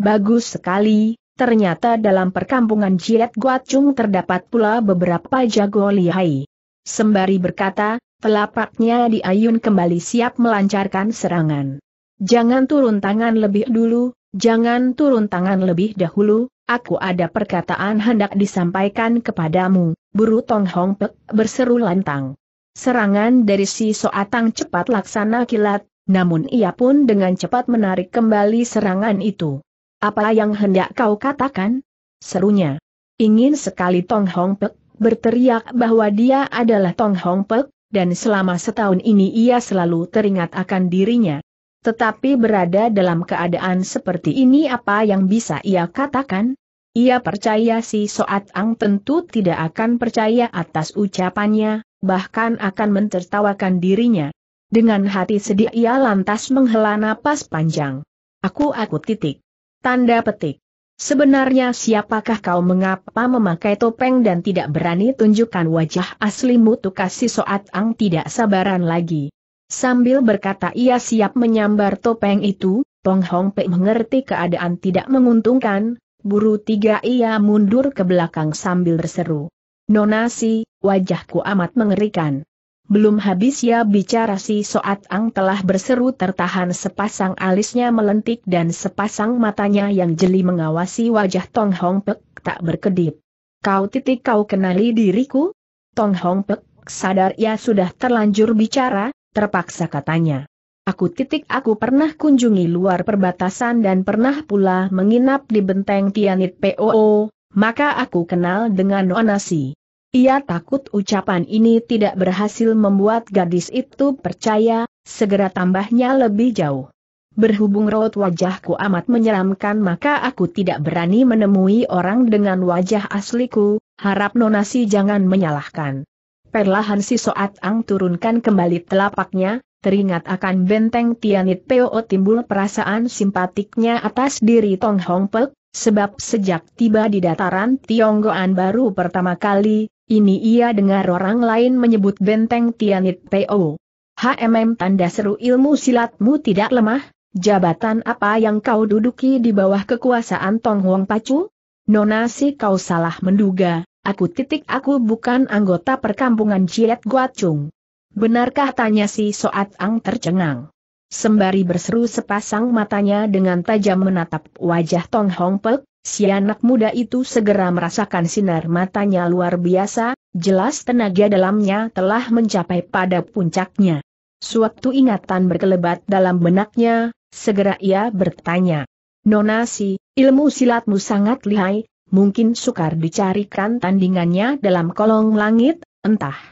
Bagus sekali, ternyata dalam perkampungan Jiet Guacung terdapat pula beberapa jago lihai sembari berkata, telapaknya diayun kembali siap melancarkan serangan. Jangan turun tangan lebih dulu, jangan turun tangan lebih dahulu, aku ada perkataan hendak disampaikan kepadamu, buru Tong Hong Pek berseru lantang. Serangan dari si Soatang cepat laksana kilat, namun ia pun dengan cepat menarik kembali serangan itu. Apa yang hendak kau katakan? Serunya. Ingin sekali Tong Hong Pek berteriak bahwa dia adalah Tong Hong Pek, dan selama setahun ini ia selalu teringat akan dirinya. Tetapi berada dalam keadaan seperti ini apa yang bisa ia katakan? Ia percaya si Soat Ang tentu tidak akan percaya atas ucapannya, bahkan akan mentertawakan dirinya. Dengan hati sedih ia lantas menghela napas panjang. Aku aku titik. Tanda petik. Sebenarnya siapakah kau mengapa memakai topeng dan tidak berani tunjukkan wajah aslimu Tukasi Soat Ang tidak sabaran lagi. Sambil berkata ia siap menyambar topeng itu, Tong Hong Pei mengerti keadaan tidak menguntungkan, buru tiga ia mundur ke belakang sambil berseru. Nonasi, wajahku amat mengerikan. Belum habis ya bicara si Soat Ang telah berseru tertahan sepasang alisnya melentik dan sepasang matanya yang jeli mengawasi wajah Tong Hong Pek tak berkedip. Kau titik kau kenali diriku? Tong Hong Pek sadar ia sudah terlanjur bicara, terpaksa katanya. Aku titik aku pernah kunjungi luar perbatasan dan pernah pula menginap di benteng Tianit POO, maka aku kenal dengan Onasi. Ia takut ucapan ini tidak berhasil membuat gadis itu percaya, segera tambahnya lebih jauh. Berhubung raut wajahku amat menyeramkan maka aku tidak berani menemui orang dengan wajah asliku, harap nonasi jangan menyalahkan. Perlahan si Soat Ang turunkan kembali telapaknya, teringat akan benteng Tianit Peo timbul perasaan simpatiknya atas diri Tong Hong Pek, Sebab sejak tiba di dataran Tionggoan baru pertama kali, ini ia dengar orang lain menyebut benteng Tianit Po. HMM tanda seru ilmu silatmu tidak lemah, jabatan apa yang kau duduki di bawah kekuasaan Tong Huang Pacu? Nona si kau salah menduga, aku titik aku bukan anggota perkampungan Ciet Guacung. Benarkah tanya si Soat Ang tercengang? Sembari berseru sepasang matanya dengan tajam menatap wajah Tong Hong Pek, si anak muda itu segera merasakan sinar matanya luar biasa, jelas tenaga dalamnya telah mencapai pada puncaknya. Suatu ingatan berkelebat dalam benaknya, segera ia bertanya. Nona si, ilmu silatmu sangat lihai, mungkin sukar dicarikan tandingannya dalam kolong langit, entah.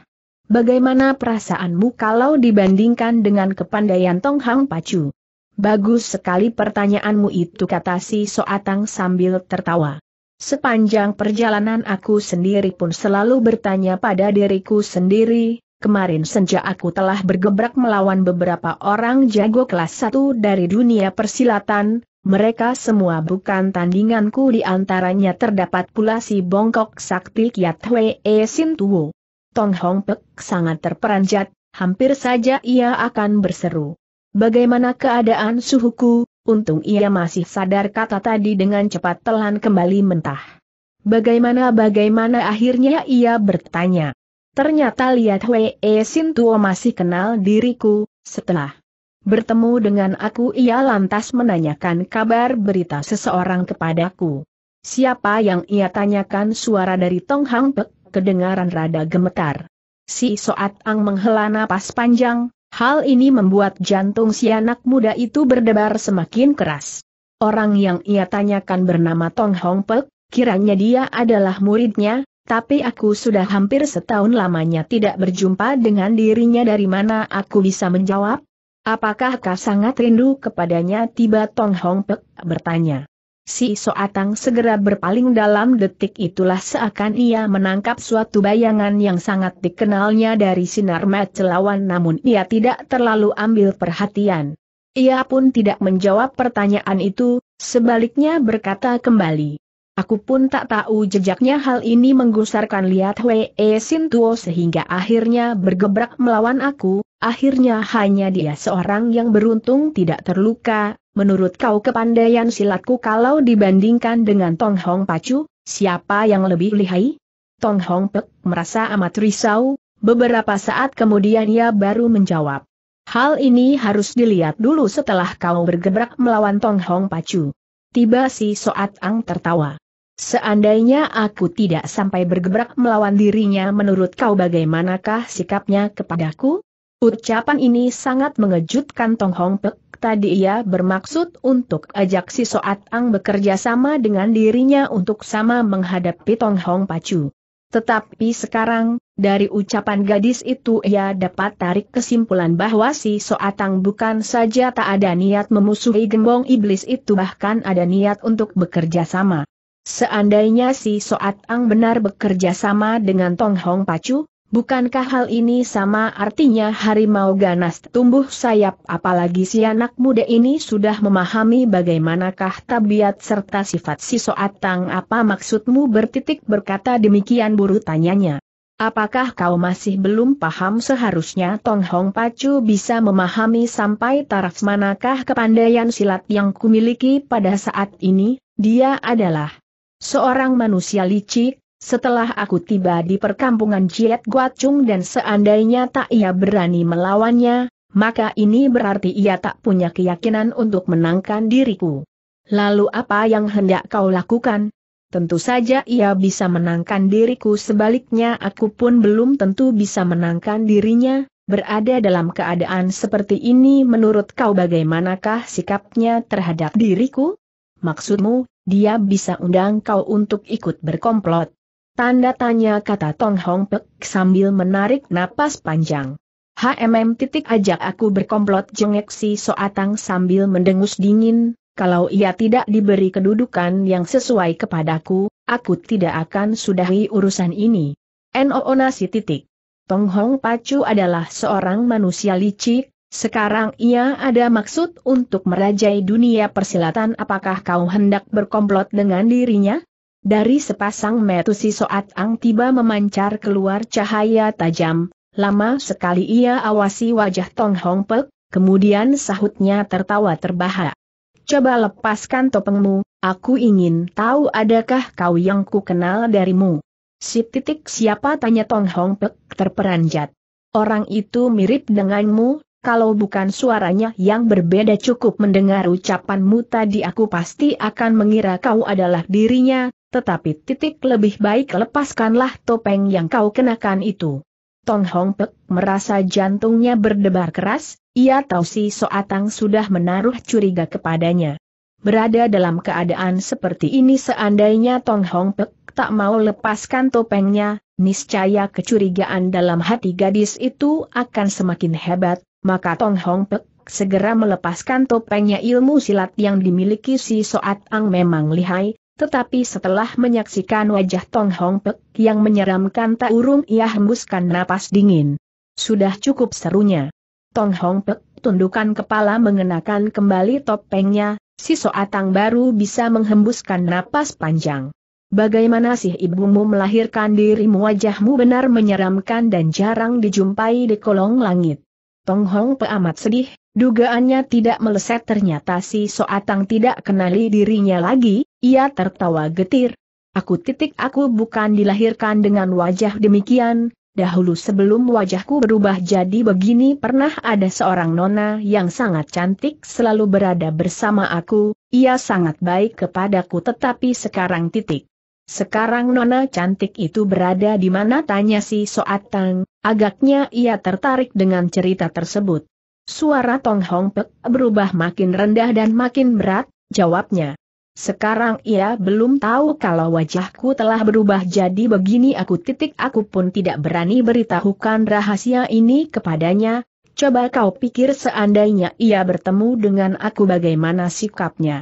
Bagaimana perasaanmu kalau dibandingkan dengan kepandaian Tong Hang Pacu? Bagus sekali pertanyaanmu itu kata si Soatang sambil tertawa. Sepanjang perjalanan aku sendiri pun selalu bertanya pada diriku sendiri, kemarin senja aku telah bergebrak melawan beberapa orang jago kelas 1 dari dunia persilatan, mereka semua bukan tandinganku di antaranya terdapat pula si bongkok sakti Kiat Hwee Sin Tuo. Tong Hong Pek sangat terperanjat, hampir saja ia akan berseru. Bagaimana keadaan suhuku? Untung ia masih sadar kata tadi dengan cepat telan kembali mentah. Bagaimana-bagaimana akhirnya ia bertanya. Ternyata lihat Wei e Tuo masih kenal diriku, setelah bertemu dengan aku ia lantas menanyakan kabar berita seseorang kepadaku. Siapa yang ia tanyakan suara dari Tong Hang Pek kedengaran rada gemetar. Si Soat Ang menghela napas panjang, hal ini membuat jantung si anak muda itu berdebar semakin keras. Orang yang ia tanyakan bernama Tong Hong Pek, kiranya dia adalah muridnya, tapi aku sudah hampir setahun lamanya tidak berjumpa dengan dirinya dari mana aku bisa menjawab? Apakah kau sangat rindu kepadanya? Tiba Tong Hong Pek bertanya. Si Soatang segera berpaling dalam detik itulah seakan ia menangkap suatu bayangan yang sangat dikenalnya dari sinar mat celawan namun ia tidak terlalu ambil perhatian. Ia pun tidak menjawab pertanyaan itu, sebaliknya berkata kembali. Aku pun tak tahu jejaknya hal ini menggusarkan lihat Wei e Sintuo sehingga akhirnya bergebrak melawan aku, akhirnya hanya dia seorang yang beruntung tidak terluka, menurut kau kepandaian silatku kalau dibandingkan dengan Tong Hong Pacu, siapa yang lebih lihai? Tong Hong Pek merasa amat risau, beberapa saat kemudian ia baru menjawab. Hal ini harus dilihat dulu setelah kau bergebrak melawan Tong Hong Pacu. Tiba si Soat Ang tertawa. Seandainya aku tidak sampai bergebrak melawan dirinya menurut kau bagaimanakah sikapnya kepadaku? Ucapan ini sangat mengejutkan Tong Hong Pek, tadi ia bermaksud untuk ajak si Soat Ang bekerja sama dengan dirinya untuk sama menghadapi Tong Hong Pacu. Tetapi sekarang, dari ucapan gadis itu ia dapat tarik kesimpulan bahwa si Soat Ang bukan saja tak ada niat memusuhi gembong iblis itu bahkan ada niat untuk bekerja sama. Seandainya si Soat Ang benar bekerja sama dengan Tong Hong Pacu, Bukankah hal ini sama artinya harimau ganas tumbuh sayap apalagi si anak muda ini sudah memahami bagaimanakah tabiat serta sifat si soatang apa maksudmu bertitik berkata demikian buru tanyanya. Apakah kau masih belum paham seharusnya Tong Hong Pacu bisa memahami sampai taraf manakah kepandaian silat yang kumiliki pada saat ini, dia adalah seorang manusia licik, setelah aku tiba di perkampungan Jiet Guacung dan seandainya tak ia berani melawannya, maka ini berarti ia tak punya keyakinan untuk menangkan diriku. Lalu apa yang hendak kau lakukan? Tentu saja ia bisa menangkan diriku sebaliknya aku pun belum tentu bisa menangkan dirinya, berada dalam keadaan seperti ini menurut kau bagaimanakah sikapnya terhadap diriku? Maksudmu, dia bisa undang kau untuk ikut berkomplot. Tanda tanya kata Tong Hong Pek sambil menarik napas panjang. HMM titik ajak aku berkomplot jengek si Soatang sambil mendengus dingin, kalau ia tidak diberi kedudukan yang sesuai kepadaku, aku tidak akan sudahi urusan ini. NOO nasi titik. Tong Hong Pacu adalah seorang manusia licik, sekarang ia ada maksud untuk merajai dunia persilatan apakah kau hendak berkomplot dengan dirinya? Dari sepasang metu si Soat Ang tiba memancar keluar cahaya tajam, lama sekali ia awasi wajah Tong Hong Pek, kemudian sahutnya tertawa terbahak. Coba lepaskan topengmu, aku ingin tahu adakah kau yang ku kenal darimu. Si titik siapa tanya Tong Hong Pek terperanjat. Orang itu mirip denganmu, kalau bukan suaranya yang berbeda cukup mendengar ucapanmu tadi aku pasti akan mengira kau adalah dirinya, tetapi titik lebih baik lepaskanlah topeng yang kau kenakan itu. Tong Hong Pek merasa jantungnya berdebar keras, ia tahu si Soatang sudah menaruh curiga kepadanya. Berada dalam keadaan seperti ini seandainya Tong Hong Pek tak mau lepaskan topengnya, niscaya kecurigaan dalam hati gadis itu akan semakin hebat, maka Tong Hong Pek segera melepaskan topengnya ilmu silat yang dimiliki si Soatang memang lihai, tetapi setelah menyaksikan wajah Tong Hong Pek yang menyeramkan tak urung ia hembuskan napas dingin. Sudah cukup serunya. Tong Hong Pek tundukan kepala mengenakan kembali topengnya, si Soatang baru bisa menghembuskan napas panjang. Bagaimana sih ibumu melahirkan dirimu wajahmu benar menyeramkan dan jarang dijumpai di kolong langit. Tong Hong Pe amat sedih, Dugaannya tidak meleset ternyata si Soatang tidak kenali dirinya lagi, ia tertawa getir. Aku titik aku bukan dilahirkan dengan wajah demikian, dahulu sebelum wajahku berubah jadi begini pernah ada seorang nona yang sangat cantik selalu berada bersama aku, ia sangat baik kepadaku tetapi sekarang titik. Sekarang nona cantik itu berada di mana tanya si Soatang, agaknya ia tertarik dengan cerita tersebut. Suara Tong Hong Pek berubah makin rendah dan makin berat, jawabnya. Sekarang ia belum tahu kalau wajahku telah berubah jadi begini aku titik aku pun tidak berani beritahukan rahasia ini kepadanya, coba kau pikir seandainya ia bertemu dengan aku bagaimana sikapnya.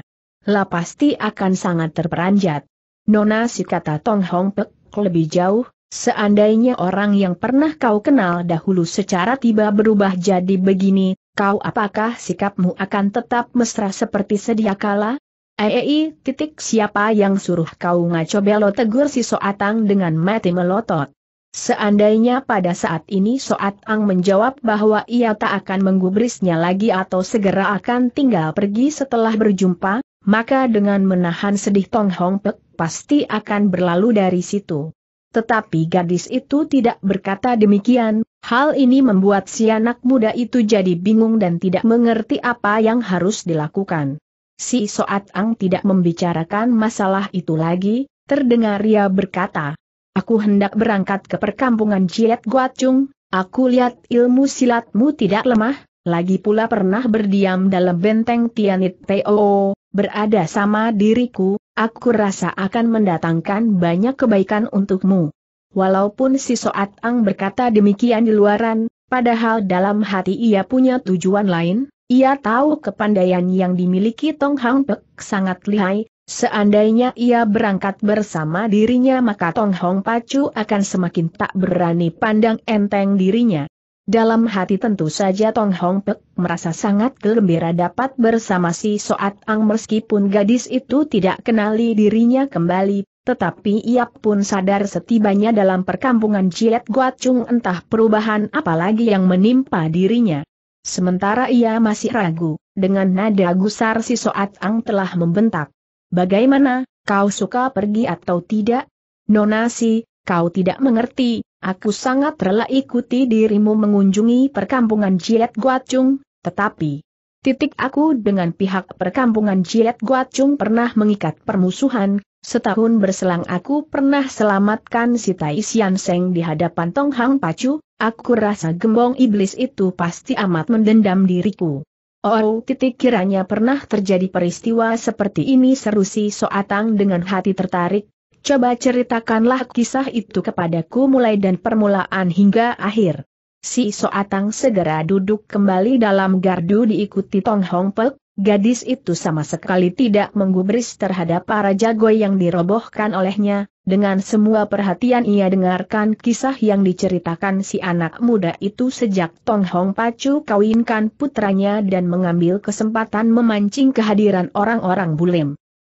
Lah pasti akan sangat terperanjat. Nona si kata Tong Hong Pek lebih jauh, Seandainya orang yang pernah kau kenal dahulu secara tiba berubah jadi begini, kau apakah sikapmu akan tetap mesra seperti sedia kala? Ei, titik siapa yang suruh kau ngaco belo tegur si Soatang dengan mati melotot. Seandainya pada saat ini Soatang menjawab bahwa ia tak akan menggubrisnya lagi atau segera akan tinggal pergi setelah berjumpa, maka dengan menahan sedih Tong Hong Pek pasti akan berlalu dari situ. Tetapi gadis itu tidak berkata demikian, hal ini membuat si anak muda itu jadi bingung dan tidak mengerti apa yang harus dilakukan. Si Soat Ang tidak membicarakan masalah itu lagi, terdengar ia berkata, Aku hendak berangkat ke perkampungan Ciet Guacung, aku lihat ilmu silatmu tidak lemah, lagi pula pernah berdiam dalam benteng Tianit Teo, berada sama diriku, aku rasa akan mendatangkan banyak kebaikan untukmu. Walaupun si Soat Ang berkata demikian di luaran, padahal dalam hati ia punya tujuan lain, ia tahu kepandaian yang dimiliki Tong Hong Pek sangat lihai, seandainya ia berangkat bersama dirinya maka Tong Hong Pacu akan semakin tak berani pandang enteng dirinya. Dalam hati tentu saja Tong Hong Pek merasa sangat gembira dapat bersama si Soat Ang meskipun gadis itu tidak kenali dirinya kembali, tetapi ia pun sadar setibanya dalam perkampungan Jiet Guacung entah perubahan apalagi yang menimpa dirinya. Sementara ia masih ragu, dengan nada gusar si Soat Ang telah membentak. Bagaimana, kau suka pergi atau tidak? Nona si, kau tidak mengerti, Aku sangat rela ikuti dirimu mengunjungi perkampungan Jiet Guacung, tetapi titik aku dengan pihak perkampungan Jiet Guacung pernah mengikat permusuhan, setahun berselang aku pernah selamatkan si Tai Sian Seng di hadapan Tong Hang Pacu, aku rasa gembong iblis itu pasti amat mendendam diriku. Oh, titik kiranya pernah terjadi peristiwa seperti ini seru si Soatang dengan hati tertarik, Coba ceritakanlah kisah itu kepadaku mulai dan permulaan hingga akhir. Si Soatang segera duduk kembali dalam gardu diikuti Tong Hong Pek, gadis itu sama sekali tidak menggubris terhadap para jago yang dirobohkan olehnya, dengan semua perhatian ia dengarkan kisah yang diceritakan si anak muda itu sejak Tong Hong Pacu kawinkan putranya dan mengambil kesempatan memancing kehadiran orang-orang bulim.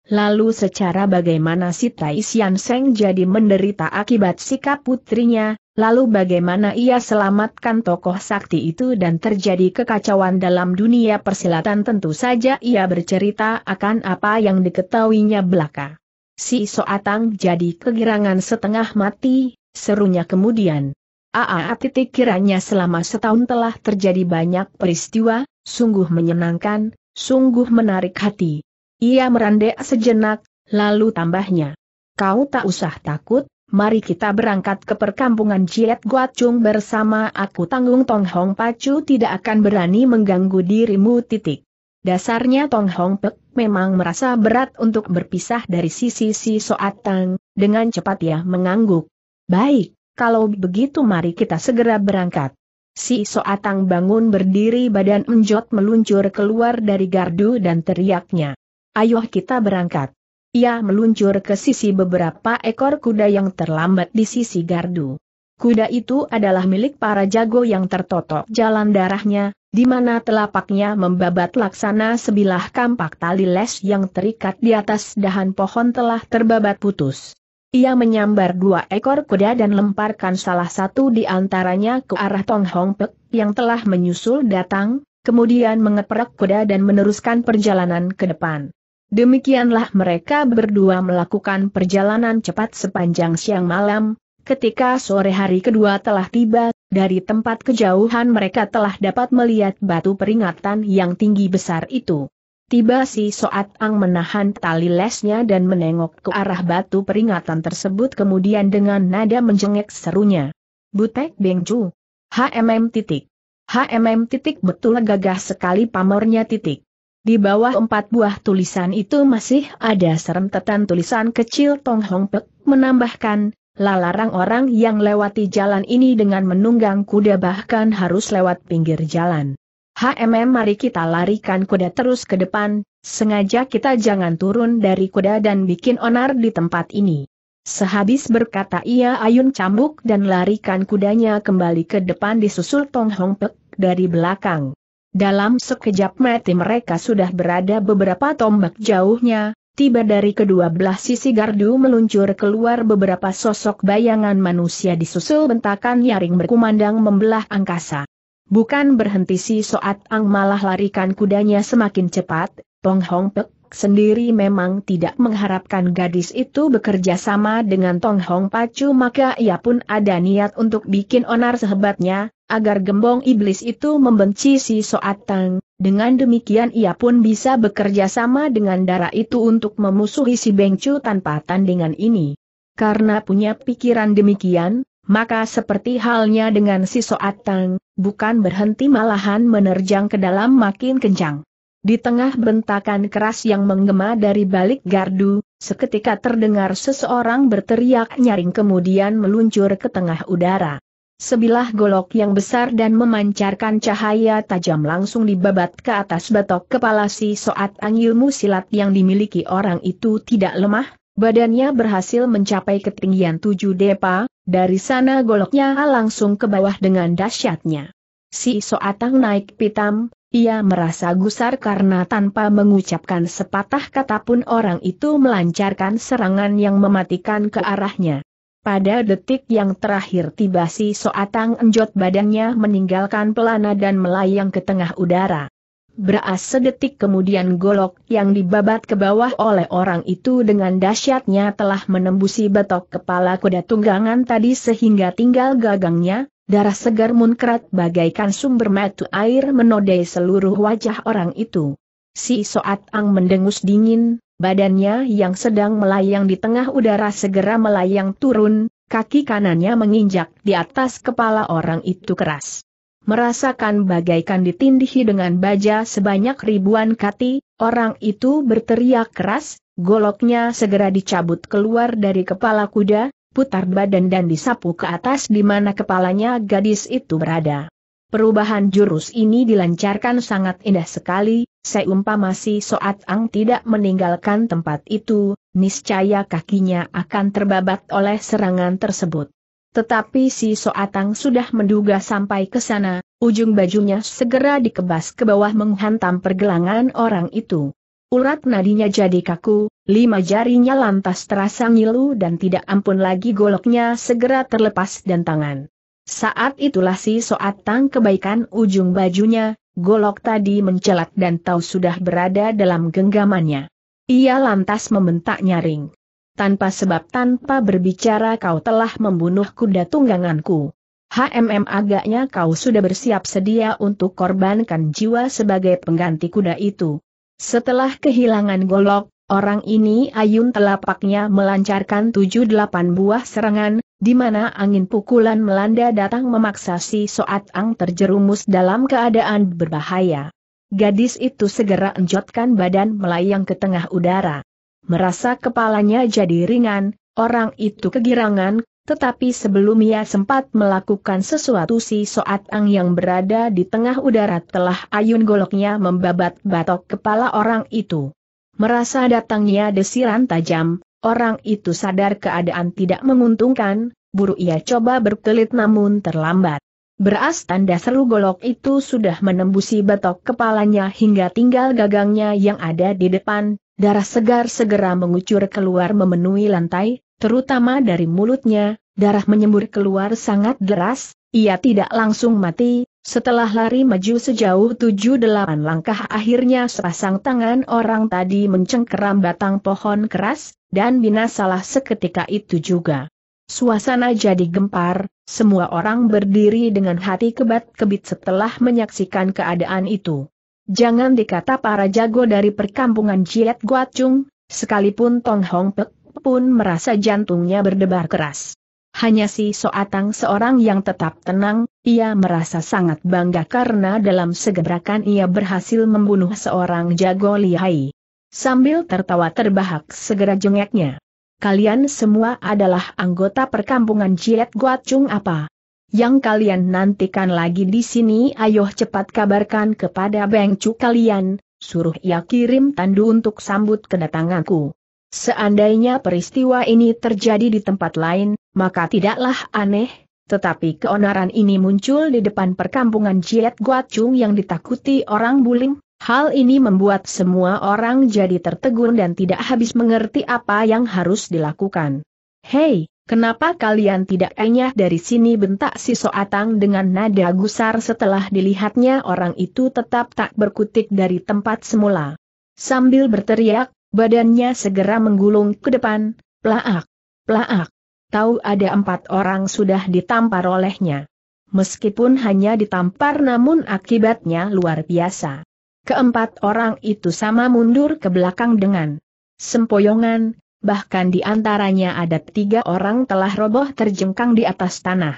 Lalu secara bagaimana si Tai Sian Seng jadi menderita akibat sikap putrinya, lalu bagaimana ia selamatkan tokoh sakti itu dan terjadi kekacauan dalam dunia persilatan tentu saja ia bercerita akan apa yang diketahuinya belaka. Si Soatang jadi kegirangan setengah mati, serunya kemudian. Aa titik kiranya selama setahun telah terjadi banyak peristiwa, sungguh menyenangkan, sungguh menarik hati. Ia merandek sejenak, lalu tambahnya. Kau tak usah takut, mari kita berangkat ke perkampungan Jiet Guacung bersama aku tanggung Tong Hong Pacu tidak akan berani mengganggu dirimu titik. Dasarnya Tong Hong Pek memang merasa berat untuk berpisah dari sisi si Soatang, dengan cepat ia mengangguk. Baik, kalau begitu mari kita segera berangkat. Si Soatang bangun berdiri badan menjot meluncur keluar dari gardu dan teriaknya ayo kita berangkat. Ia meluncur ke sisi beberapa ekor kuda yang terlambat di sisi gardu. Kuda itu adalah milik para jago yang tertotok jalan darahnya, di mana telapaknya membabat laksana sebilah kampak tali les yang terikat di atas dahan pohon telah terbabat putus. Ia menyambar dua ekor kuda dan lemparkan salah satu di antaranya ke arah Tong Hong Pek yang telah menyusul datang, kemudian mengeprak kuda dan meneruskan perjalanan ke depan. Demikianlah mereka berdua melakukan perjalanan cepat sepanjang siang malam, ketika sore hari kedua telah tiba, dari tempat kejauhan mereka telah dapat melihat batu peringatan yang tinggi besar itu. Tiba si Soat Ang menahan tali lesnya dan menengok ke arah batu peringatan tersebut kemudian dengan nada menjengek serunya. Butek Beng Chu. HMM titik. HMM titik betul gagah sekali pamornya titik. Di bawah empat buah tulisan itu masih ada serentetan tulisan kecil Tong Hong Pek, menambahkan, lalarang orang yang lewati jalan ini dengan menunggang kuda bahkan harus lewat pinggir jalan. HMM mari kita larikan kuda terus ke depan, sengaja kita jangan turun dari kuda dan bikin onar di tempat ini. Sehabis berkata ia ayun cambuk dan larikan kudanya kembali ke depan disusul Tong Hong Pek dari belakang. Dalam sekejap mati mereka sudah berada beberapa tombak jauhnya, tiba dari kedua belah sisi gardu meluncur keluar beberapa sosok bayangan manusia disusul bentakan nyaring berkumandang membelah angkasa. Bukan berhenti si Soat Ang malah larikan kudanya semakin cepat, Pong Hong Pek sendiri memang tidak mengharapkan gadis itu bekerja sama dengan Tong Hong Pacu maka ia pun ada niat untuk bikin onar sehebatnya, agar gembong iblis itu membenci si Soat Tang. dengan demikian ia pun bisa bekerja sama dengan darah itu untuk memusuhi si Bengcu tanpa tandingan ini. Karena punya pikiran demikian, maka seperti halnya dengan si Soat Tang, bukan berhenti malahan menerjang ke dalam makin kencang. Di tengah bentakan keras yang menggema dari balik gardu, seketika terdengar seseorang berteriak nyaring kemudian meluncur ke tengah udara. Sebilah golok yang besar dan memancarkan cahaya tajam langsung dibabat ke atas batok kepala si soat angilmu silat yang dimiliki orang itu tidak lemah, badannya berhasil mencapai ketinggian tujuh depa, dari sana goloknya langsung ke bawah dengan dahsyatnya. Si soatang naik pitam, ia merasa gusar karena tanpa mengucapkan sepatah kata pun orang itu melancarkan serangan yang mematikan ke arahnya. Pada detik yang terakhir tiba si Soatang enjot badannya meninggalkan pelana dan melayang ke tengah udara. Beras sedetik kemudian golok yang dibabat ke bawah oleh orang itu dengan dahsyatnya telah menembusi betok kepala kuda tunggangan tadi sehingga tinggal gagangnya, Darah segar munkrat bagaikan sumber metu air menodai seluruh wajah orang itu. Si Soat Ang mendengus dingin, badannya yang sedang melayang di tengah udara segera melayang turun, kaki kanannya menginjak di atas kepala orang itu keras. Merasakan bagaikan ditindihi dengan baja sebanyak ribuan kati, orang itu berteriak keras, goloknya segera dicabut keluar dari kepala kuda, putar badan dan disapu ke atas di mana kepalanya gadis itu berada. Perubahan jurus ini dilancarkan sangat indah sekali, seumpama si Soat Ang tidak meninggalkan tempat itu, niscaya kakinya akan terbabat oleh serangan tersebut. Tetapi si Soat Ang sudah menduga sampai ke sana, ujung bajunya segera dikebas ke bawah menghantam pergelangan orang itu. Urat nadinya jadi kaku, lima jarinya lantas terasa ngilu dan tidak ampun lagi goloknya segera terlepas dan tangan. Saat itulah si soat tang kebaikan ujung bajunya, golok tadi mencelat dan tahu sudah berada dalam genggamannya. Ia lantas membentak nyaring. Tanpa sebab tanpa berbicara kau telah membunuh kuda tungganganku. HMM agaknya kau sudah bersiap sedia untuk korbankan jiwa sebagai pengganti kuda itu. Setelah kehilangan golok, orang ini ayun telapaknya melancarkan tujuh delapan buah serangan, di mana angin pukulan melanda datang memaksa si Soat Ang terjerumus dalam keadaan berbahaya. Gadis itu segera enjotkan badan melayang ke tengah udara. Merasa kepalanya jadi ringan, orang itu kegirangan, tetapi sebelum ia sempat melakukan sesuatu si Soat Ang yang berada di tengah udara telah ayun goloknya membabat batok kepala orang itu. Merasa datangnya desiran tajam, orang itu sadar keadaan tidak menguntungkan, buru ia coba berkelit namun terlambat. Beras tanda seru golok itu sudah menembusi batok kepalanya hingga tinggal gagangnya yang ada di depan, darah segar segera mengucur keluar memenuhi lantai, terutama dari mulutnya, darah menyembur keluar sangat deras, ia tidak langsung mati, setelah lari maju sejauh tujuh delapan langkah akhirnya sepasang tangan orang tadi mencengkeram batang pohon keras, dan binasalah seketika itu juga. Suasana jadi gempar, semua orang berdiri dengan hati kebat-kebit setelah menyaksikan keadaan itu. Jangan dikata para jago dari perkampungan Jiet Guacung, sekalipun Tong Hong Pek, pun merasa jantungnya berdebar keras. Hanya si Soatang seorang yang tetap tenang, ia merasa sangat bangga karena dalam segebrakan ia berhasil membunuh seorang jago lihai. Sambil tertawa terbahak segera jengeknya. Kalian semua adalah anggota perkampungan Jiet Guacung apa? Yang kalian nantikan lagi di sini ayo cepat kabarkan kepada Bengcu kalian, suruh ia kirim tandu untuk sambut kedatanganku. Seandainya peristiwa ini terjadi di tempat lain, maka tidaklah aneh, tetapi keonaran ini muncul di depan perkampungan Jiet Guacung yang ditakuti orang buling, Hal ini membuat semua orang jadi tertegun dan tidak habis mengerti apa yang harus dilakukan. Hei, kenapa kalian tidak enyah dari sini bentak si Soatang dengan nada gusar setelah dilihatnya orang itu tetap tak berkutik dari tempat semula. Sambil berteriak, badannya segera menggulung ke depan, plaak, plaak. Tahu ada empat orang sudah ditampar olehnya. Meskipun hanya ditampar namun akibatnya luar biasa. Keempat orang itu sama mundur ke belakang dengan sempoyongan, bahkan di antaranya ada tiga orang telah roboh terjengkang di atas tanah.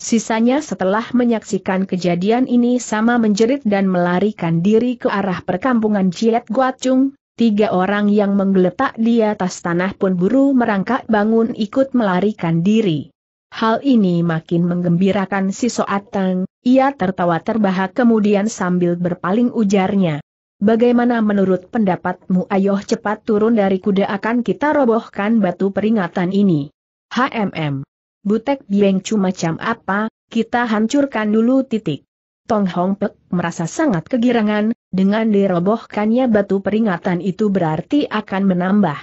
Sisanya setelah menyaksikan kejadian ini sama menjerit dan melarikan diri ke arah perkampungan Jiet Guacung, Tiga orang yang menggeletak di atas tanah pun buru merangkak bangun ikut melarikan diri. Hal ini makin menggembirakan si Soateng, ia tertawa terbahak kemudian sambil berpaling ujarnya. Bagaimana menurut pendapatmu ayoh cepat turun dari kuda akan kita robohkan batu peringatan ini. HMM. Butek Bieng cuma macam apa, kita hancurkan dulu titik. Tong Hong Pek merasa sangat kegirangan, dengan dirobohkannya batu peringatan itu berarti akan menambah.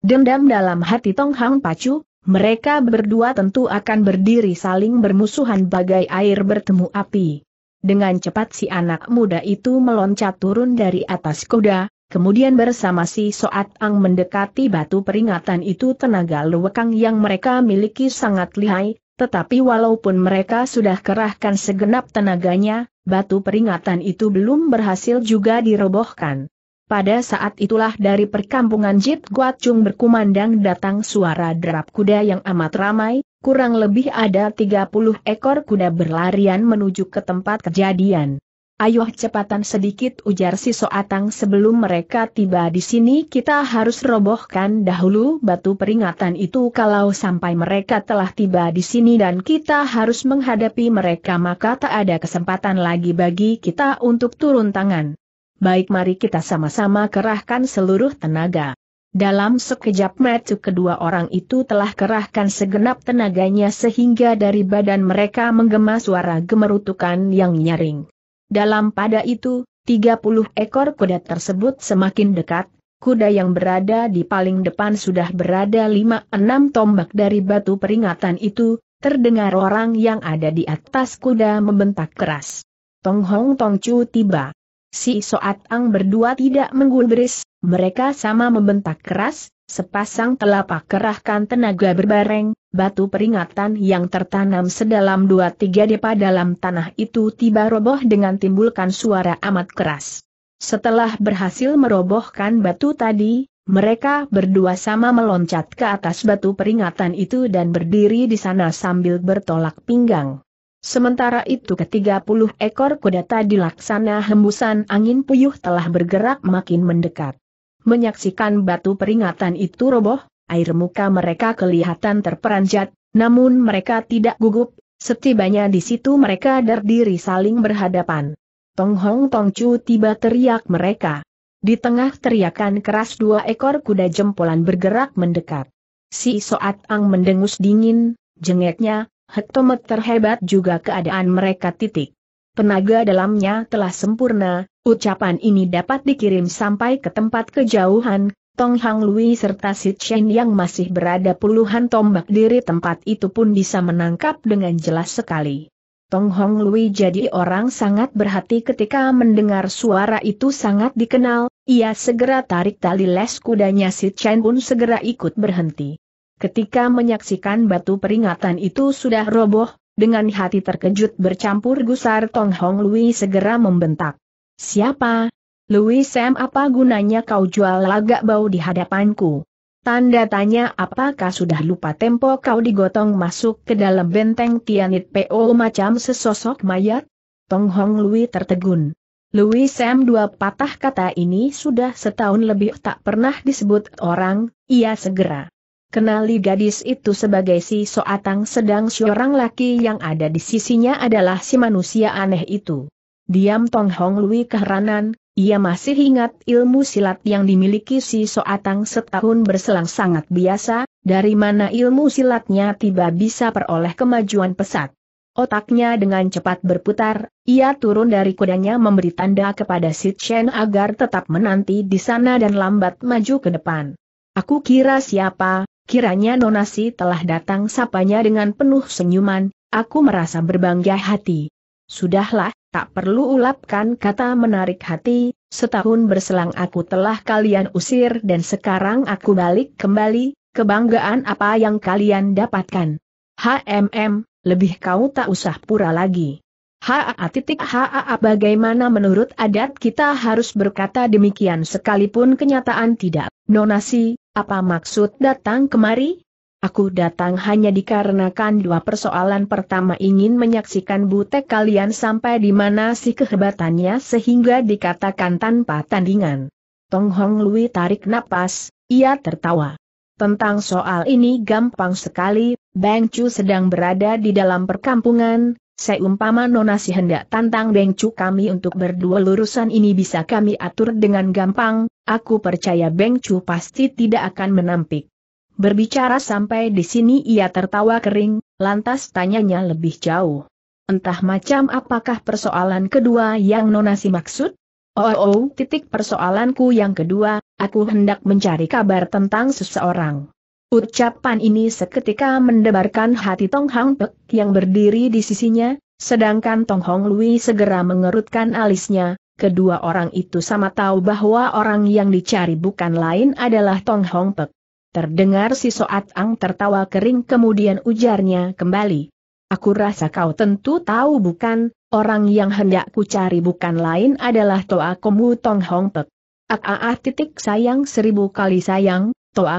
Dendam dalam hati Tong Hang Pacu, mereka berdua tentu akan berdiri saling bermusuhan bagai air bertemu api. Dengan cepat si anak muda itu meloncat turun dari atas kuda, kemudian bersama si Soat Ang mendekati batu peringatan itu tenaga luwekang yang mereka miliki sangat lihai, tetapi walaupun mereka sudah kerahkan segenap tenaganya, batu peringatan itu belum berhasil juga dirobohkan. Pada saat itulah dari perkampungan Jit Chung berkumandang datang suara derap kuda yang amat ramai, kurang lebih ada 30 ekor kuda berlarian menuju ke tempat kejadian. Ayuh cepatan sedikit ujar si Soatang sebelum mereka tiba di sini kita harus robohkan dahulu batu peringatan itu kalau sampai mereka telah tiba di sini dan kita harus menghadapi mereka maka tak ada kesempatan lagi bagi kita untuk turun tangan. Baik mari kita sama-sama kerahkan seluruh tenaga. Dalam sekejap mata kedua orang itu telah kerahkan segenap tenaganya sehingga dari badan mereka menggema suara gemerutukan yang nyaring. Dalam pada itu, 30 ekor kuda tersebut semakin dekat, kuda yang berada di paling depan sudah berada 5-6 tombak dari batu peringatan itu, terdengar orang yang ada di atas kuda membentak keras. Tong Hong Tong Chu tiba. Si Soat Ang berdua tidak menggulbris, mereka sama membentak keras, Sepasang telapak kerahkan tenaga berbareng, batu peringatan yang tertanam sedalam dua tiga depa dalam tanah itu tiba roboh dengan timbulkan suara amat keras. Setelah berhasil merobohkan batu tadi, mereka berdua sama meloncat ke atas batu peringatan itu dan berdiri di sana sambil bertolak pinggang. Sementara itu ketiga puluh ekor kuda tadi laksana hembusan angin puyuh telah bergerak makin mendekat. Menyaksikan batu peringatan itu roboh, air muka mereka kelihatan terperanjat, namun mereka tidak gugup, setibanya di situ mereka berdiri saling berhadapan. Tong Hong Tong Chu tiba teriak mereka. Di tengah teriakan keras dua ekor kuda jempolan bergerak mendekat. Si Soat Ang mendengus dingin, jengeknya, hektometer hebat juga keadaan mereka titik. Tenaga dalamnya telah sempurna, ucapan ini dapat dikirim sampai ke tempat kejauhan, Tong Hang Lui serta Si Chen yang masih berada puluhan tombak diri tempat itu pun bisa menangkap dengan jelas sekali. Tong Hong Lui jadi orang sangat berhati ketika mendengar suara itu sangat dikenal, ia segera tarik tali les kudanya Si Chen pun segera ikut berhenti. Ketika menyaksikan batu peringatan itu sudah roboh, dengan hati terkejut bercampur gusar Tong Hong Lui segera membentak. Siapa? Lui Sam apa gunanya kau jual lagak bau di hadapanku? Tanda tanya apakah sudah lupa tempo kau digotong masuk ke dalam benteng Tianit PO macam sesosok mayat? Tong Hong Lui tertegun. Louis Sam dua patah kata ini sudah setahun lebih tak pernah disebut orang, ia segera Kenali gadis itu sebagai si Soatang sedang seorang laki yang ada di sisinya adalah si manusia aneh itu. Diam Tong Hong Lui keheranan, ia masih ingat ilmu silat yang dimiliki si Soatang setahun berselang sangat biasa, dari mana ilmu silatnya tiba bisa peroleh kemajuan pesat. Otaknya dengan cepat berputar, ia turun dari kudanya memberi tanda kepada Si Chen agar tetap menanti di sana dan lambat maju ke depan. Aku kira siapa, Kiranya Nonasi telah datang sapanya dengan penuh senyuman, aku merasa berbangga hati. Sudahlah, tak perlu ulapkan kata menarik hati, setahun berselang aku telah kalian usir dan sekarang aku balik kembali, kebanggaan apa yang kalian dapatkan. HMM, lebih kau tak usah pura lagi. Haa titik haa bagaimana menurut adat kita harus berkata demikian sekalipun kenyataan tidak. Nonasi, apa maksud datang kemari? Aku datang hanya dikarenakan dua persoalan pertama ingin menyaksikan butek kalian sampai di mana si kehebatannya sehingga dikatakan tanpa tandingan. Tong Hong Lui tarik napas, ia tertawa. Tentang soal ini gampang sekali, Bang Chu sedang berada di dalam perkampungan, Seumpama Nona si hendak tantang Bengcu kami untuk berdua lurusan ini bisa kami atur dengan gampang, aku percaya Bengcu pasti tidak akan menampik. Berbicara sampai di sini ia tertawa kering, lantas tanyanya lebih jauh. Entah macam apakah persoalan kedua yang Nona si maksud? Oh, oh, oh titik persoalanku yang kedua, aku hendak mencari kabar tentang seseorang. Ucapan ini seketika mendebarkan hati Tong Hang Pe, yang berdiri di sisinya, sedangkan Tong Hong Lui segera mengerutkan alisnya, kedua orang itu sama tahu bahwa orang yang dicari bukan lain adalah Tong Hong Pe. Terdengar si Soat Ang tertawa kering kemudian ujarnya kembali. Aku rasa kau tentu tahu bukan, orang yang hendak ku cari bukan lain adalah Toa Komu Tong Hong Pek. Ah, ah, ah titik sayang seribu kali sayang,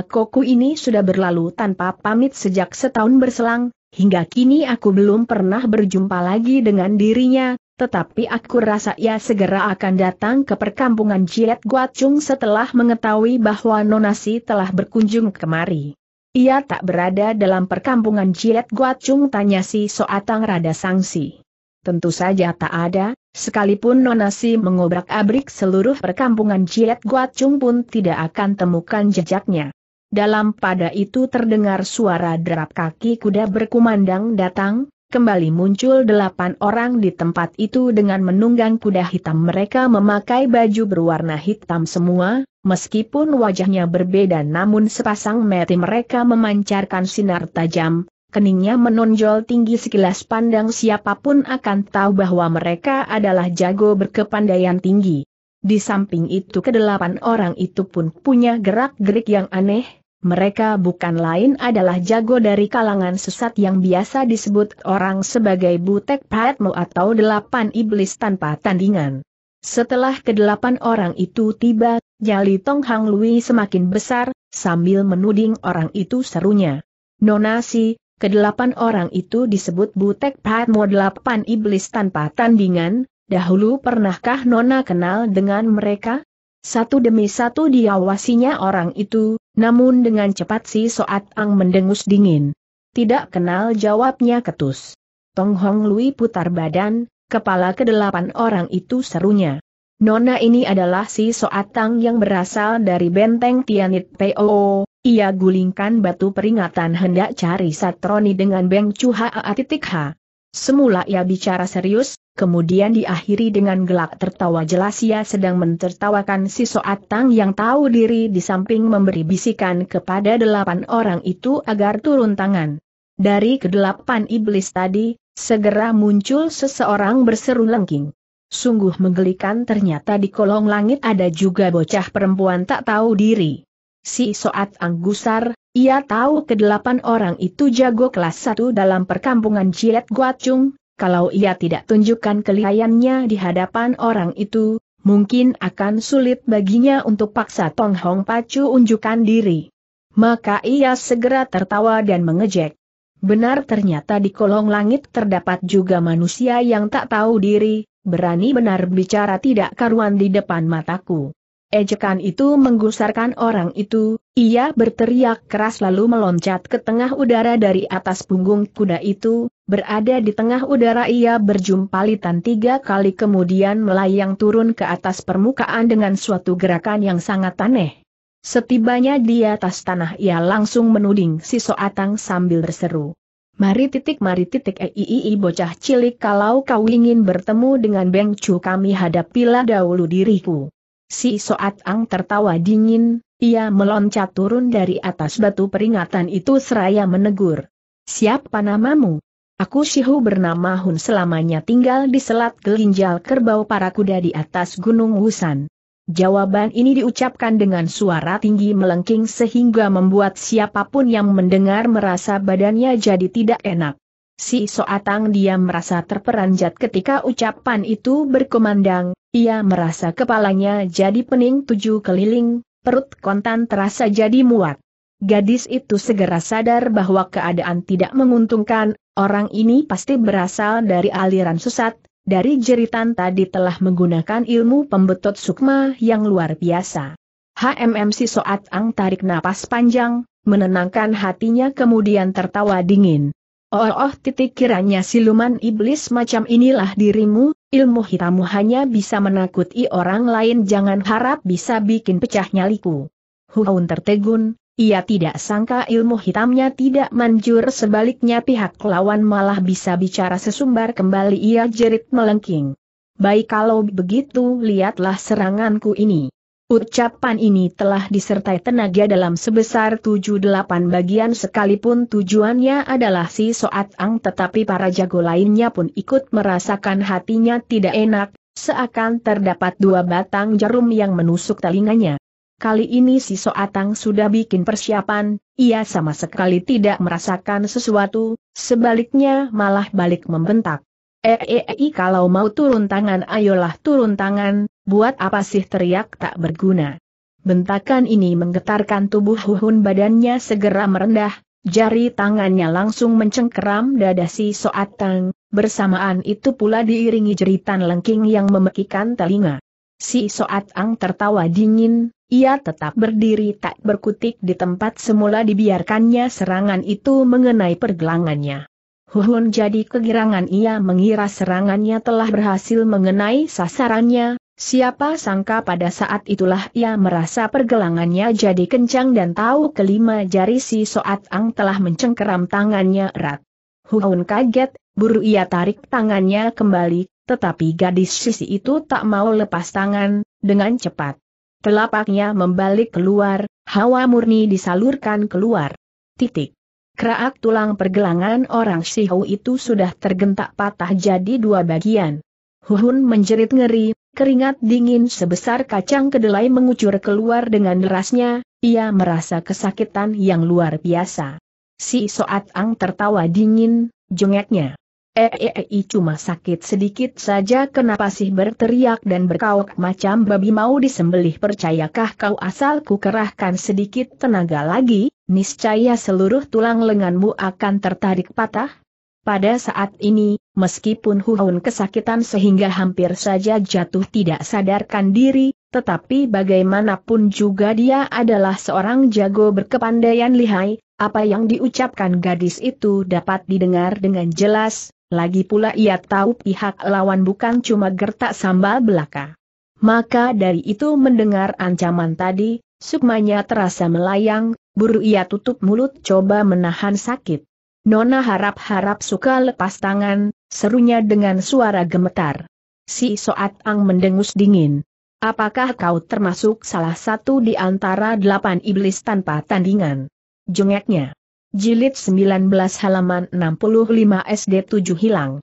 koku ini sudah berlalu tanpa pamit sejak setahun berselang, hingga kini aku belum pernah berjumpa lagi dengan dirinya, tetapi aku rasa ia segera akan datang ke perkampungan Jiet Guacung setelah mengetahui bahwa Nonasi telah berkunjung kemari. Ia tak berada dalam perkampungan Jiet Guacung tanya si Soatang Rada Sangsi. Tentu saja tak ada, Sekalipun Nonasi mengobrak-abrik seluruh perkampungan Ciet Chung pun tidak akan temukan jejaknya. Dalam pada itu terdengar suara derap kaki kuda berkumandang datang, kembali muncul delapan orang di tempat itu dengan menunggang kuda hitam mereka memakai baju berwarna hitam semua, meskipun wajahnya berbeda namun sepasang mata mereka memancarkan sinar tajam, keningnya menonjol tinggi sekilas pandang siapapun akan tahu bahwa mereka adalah jago berkepandaian tinggi. Di samping itu kedelapan orang itu pun punya gerak-gerik yang aneh, mereka bukan lain adalah jago dari kalangan sesat yang biasa disebut orang sebagai butek patmo atau delapan iblis tanpa tandingan. Setelah kedelapan orang itu tiba, jali Tong Hang Lui semakin besar, sambil menuding orang itu serunya. Nonasi. Kedelapan orang itu disebut Butek Padmo delapan iblis tanpa tandingan, dahulu pernahkah Nona kenal dengan mereka? Satu demi satu diawasinya orang itu, namun dengan cepat si Soat Ang mendengus dingin. Tidak kenal jawabnya ketus. Tong Hong Lui putar badan, kepala kedelapan orang itu serunya. Nona ini adalah si Soatang yang berasal dari benteng Tianit POO, ia gulingkan batu peringatan hendak cari Satroni dengan Beng a titik H. Semula ia bicara serius, kemudian diakhiri dengan gelak tertawa jelas ia sedang mentertawakan si Soat Tang yang tahu diri di samping memberi bisikan kepada delapan orang itu agar turun tangan. Dari kedelapan iblis tadi, segera muncul seseorang berseru lengking. Sungguh menggelikan ternyata di kolong langit ada juga bocah perempuan tak tahu diri si Soat Anggusar, ia tahu kedelapan orang itu jago kelas satu dalam perkampungan Cilet Guacung, kalau ia tidak tunjukkan kelihayannya di hadapan orang itu, mungkin akan sulit baginya untuk paksa Tong Hong Pacu unjukkan diri. Maka ia segera tertawa dan mengejek. Benar ternyata di kolong langit terdapat juga manusia yang tak tahu diri, berani benar bicara tidak karuan di depan mataku. Ejekan itu menggusarkan orang itu, ia berteriak keras lalu meloncat ke tengah udara dari atas punggung kuda itu, berada di tengah udara ia berjumpa litan tiga kali kemudian melayang turun ke atas permukaan dengan suatu gerakan yang sangat aneh. Setibanya di atas tanah ia langsung menuding si Soatang sambil berseru. Mari titik mari titik eiii eh, bocah cilik kalau kau ingin bertemu dengan Beng Chu kami hadapilah dahulu diriku. Si Soat Ang tertawa dingin, ia meloncat turun dari atas batu peringatan itu seraya menegur. Siapa namamu? Aku Shihu bernama Hun selamanya tinggal di selat gelinjal kerbau para kuda di atas gunung Wusan. Jawaban ini diucapkan dengan suara tinggi melengking sehingga membuat siapapun yang mendengar merasa badannya jadi tidak enak. Si Soatang diam merasa terperanjat ketika ucapan itu berkumandang, ia merasa kepalanya jadi pening tujuh keliling, perut kontan terasa jadi muat. Gadis itu segera sadar bahwa keadaan tidak menguntungkan, orang ini pasti berasal dari aliran sesat, dari jeritan tadi telah menggunakan ilmu pembetot sukma yang luar biasa. si Soat Ang tarik napas panjang, menenangkan hatinya kemudian tertawa dingin. Oh, oh titik kiranya siluman iblis macam inilah dirimu, ilmu hitammu hanya bisa menakuti orang lain jangan harap bisa bikin pecah nyaliku. Huaun tertegun, ia tidak sangka ilmu hitamnya tidak manjur sebaliknya pihak lawan malah bisa bicara sesumbar kembali ia jerit melengking. Baik kalau begitu lihatlah seranganku ini. Ucapan ini telah disertai tenaga dalam sebesar delapan bagian sekalipun tujuannya adalah si Soat Ang tetapi para jago lainnya pun ikut merasakan hatinya tidak enak, seakan terdapat dua batang jarum yang menusuk telinganya. Kali ini si Soat Ang sudah bikin persiapan, ia sama sekali tidak merasakan sesuatu, sebaliknya malah balik membentak. Eh, eh, eh kalau mau turun tangan ayolah turun tangan, Buat apa sih teriak tak berguna? Bentakan ini menggetarkan tubuh Huhun badannya segera merendah, jari tangannya langsung mencengkeram dada si Soatang, bersamaan itu pula diiringi jeritan lengking yang memekikan telinga. Si Soatang tertawa dingin, ia tetap berdiri tak berkutik di tempat semula dibiarkannya serangan itu mengenai pergelangannya. Huhun jadi kegirangan ia mengira serangannya telah berhasil mengenai sasarannya, Siapa sangka pada saat itulah ia merasa pergelangannya jadi kencang dan tahu kelima jari si Soat Ang telah mencengkeram tangannya erat. Huhun kaget, buru ia tarik tangannya kembali, tetapi gadis sisi itu tak mau lepas tangan, dengan cepat. Telapaknya membalik keluar, hawa murni disalurkan keluar. Titik. Kerak tulang pergelangan orang Shihou itu sudah tergentak patah jadi dua bagian. Huhun menjerit ngeri, Keringat dingin sebesar kacang kedelai mengucur keluar dengan derasnya, ia merasa kesakitan yang luar biasa. Si Soat Ang tertawa dingin, jengeknya. eh, eh, eh cuma sakit sedikit saja kenapa sih berteriak dan berkauk macam babi mau disembelih percayakah kau asalku kerahkan sedikit tenaga lagi, niscaya seluruh tulang lenganmu akan tertarik patah, pada saat ini, meskipun Huhun kesakitan sehingga hampir saja jatuh tidak sadarkan diri, tetapi bagaimanapun juga dia adalah seorang jago berkepandaian lihai, apa yang diucapkan gadis itu dapat didengar dengan jelas, lagi pula ia tahu pihak lawan bukan cuma gertak sambal belaka. Maka dari itu mendengar ancaman tadi, sukmanya terasa melayang, buru ia tutup mulut coba menahan sakit. Nona harap-harap suka lepas tangan, serunya dengan suara gemetar. Si Soat Ang mendengus dingin. Apakah kau termasuk salah satu di antara delapan iblis tanpa tandingan? Jengeknya. Jilid 19 halaman 65 SD 7 hilang.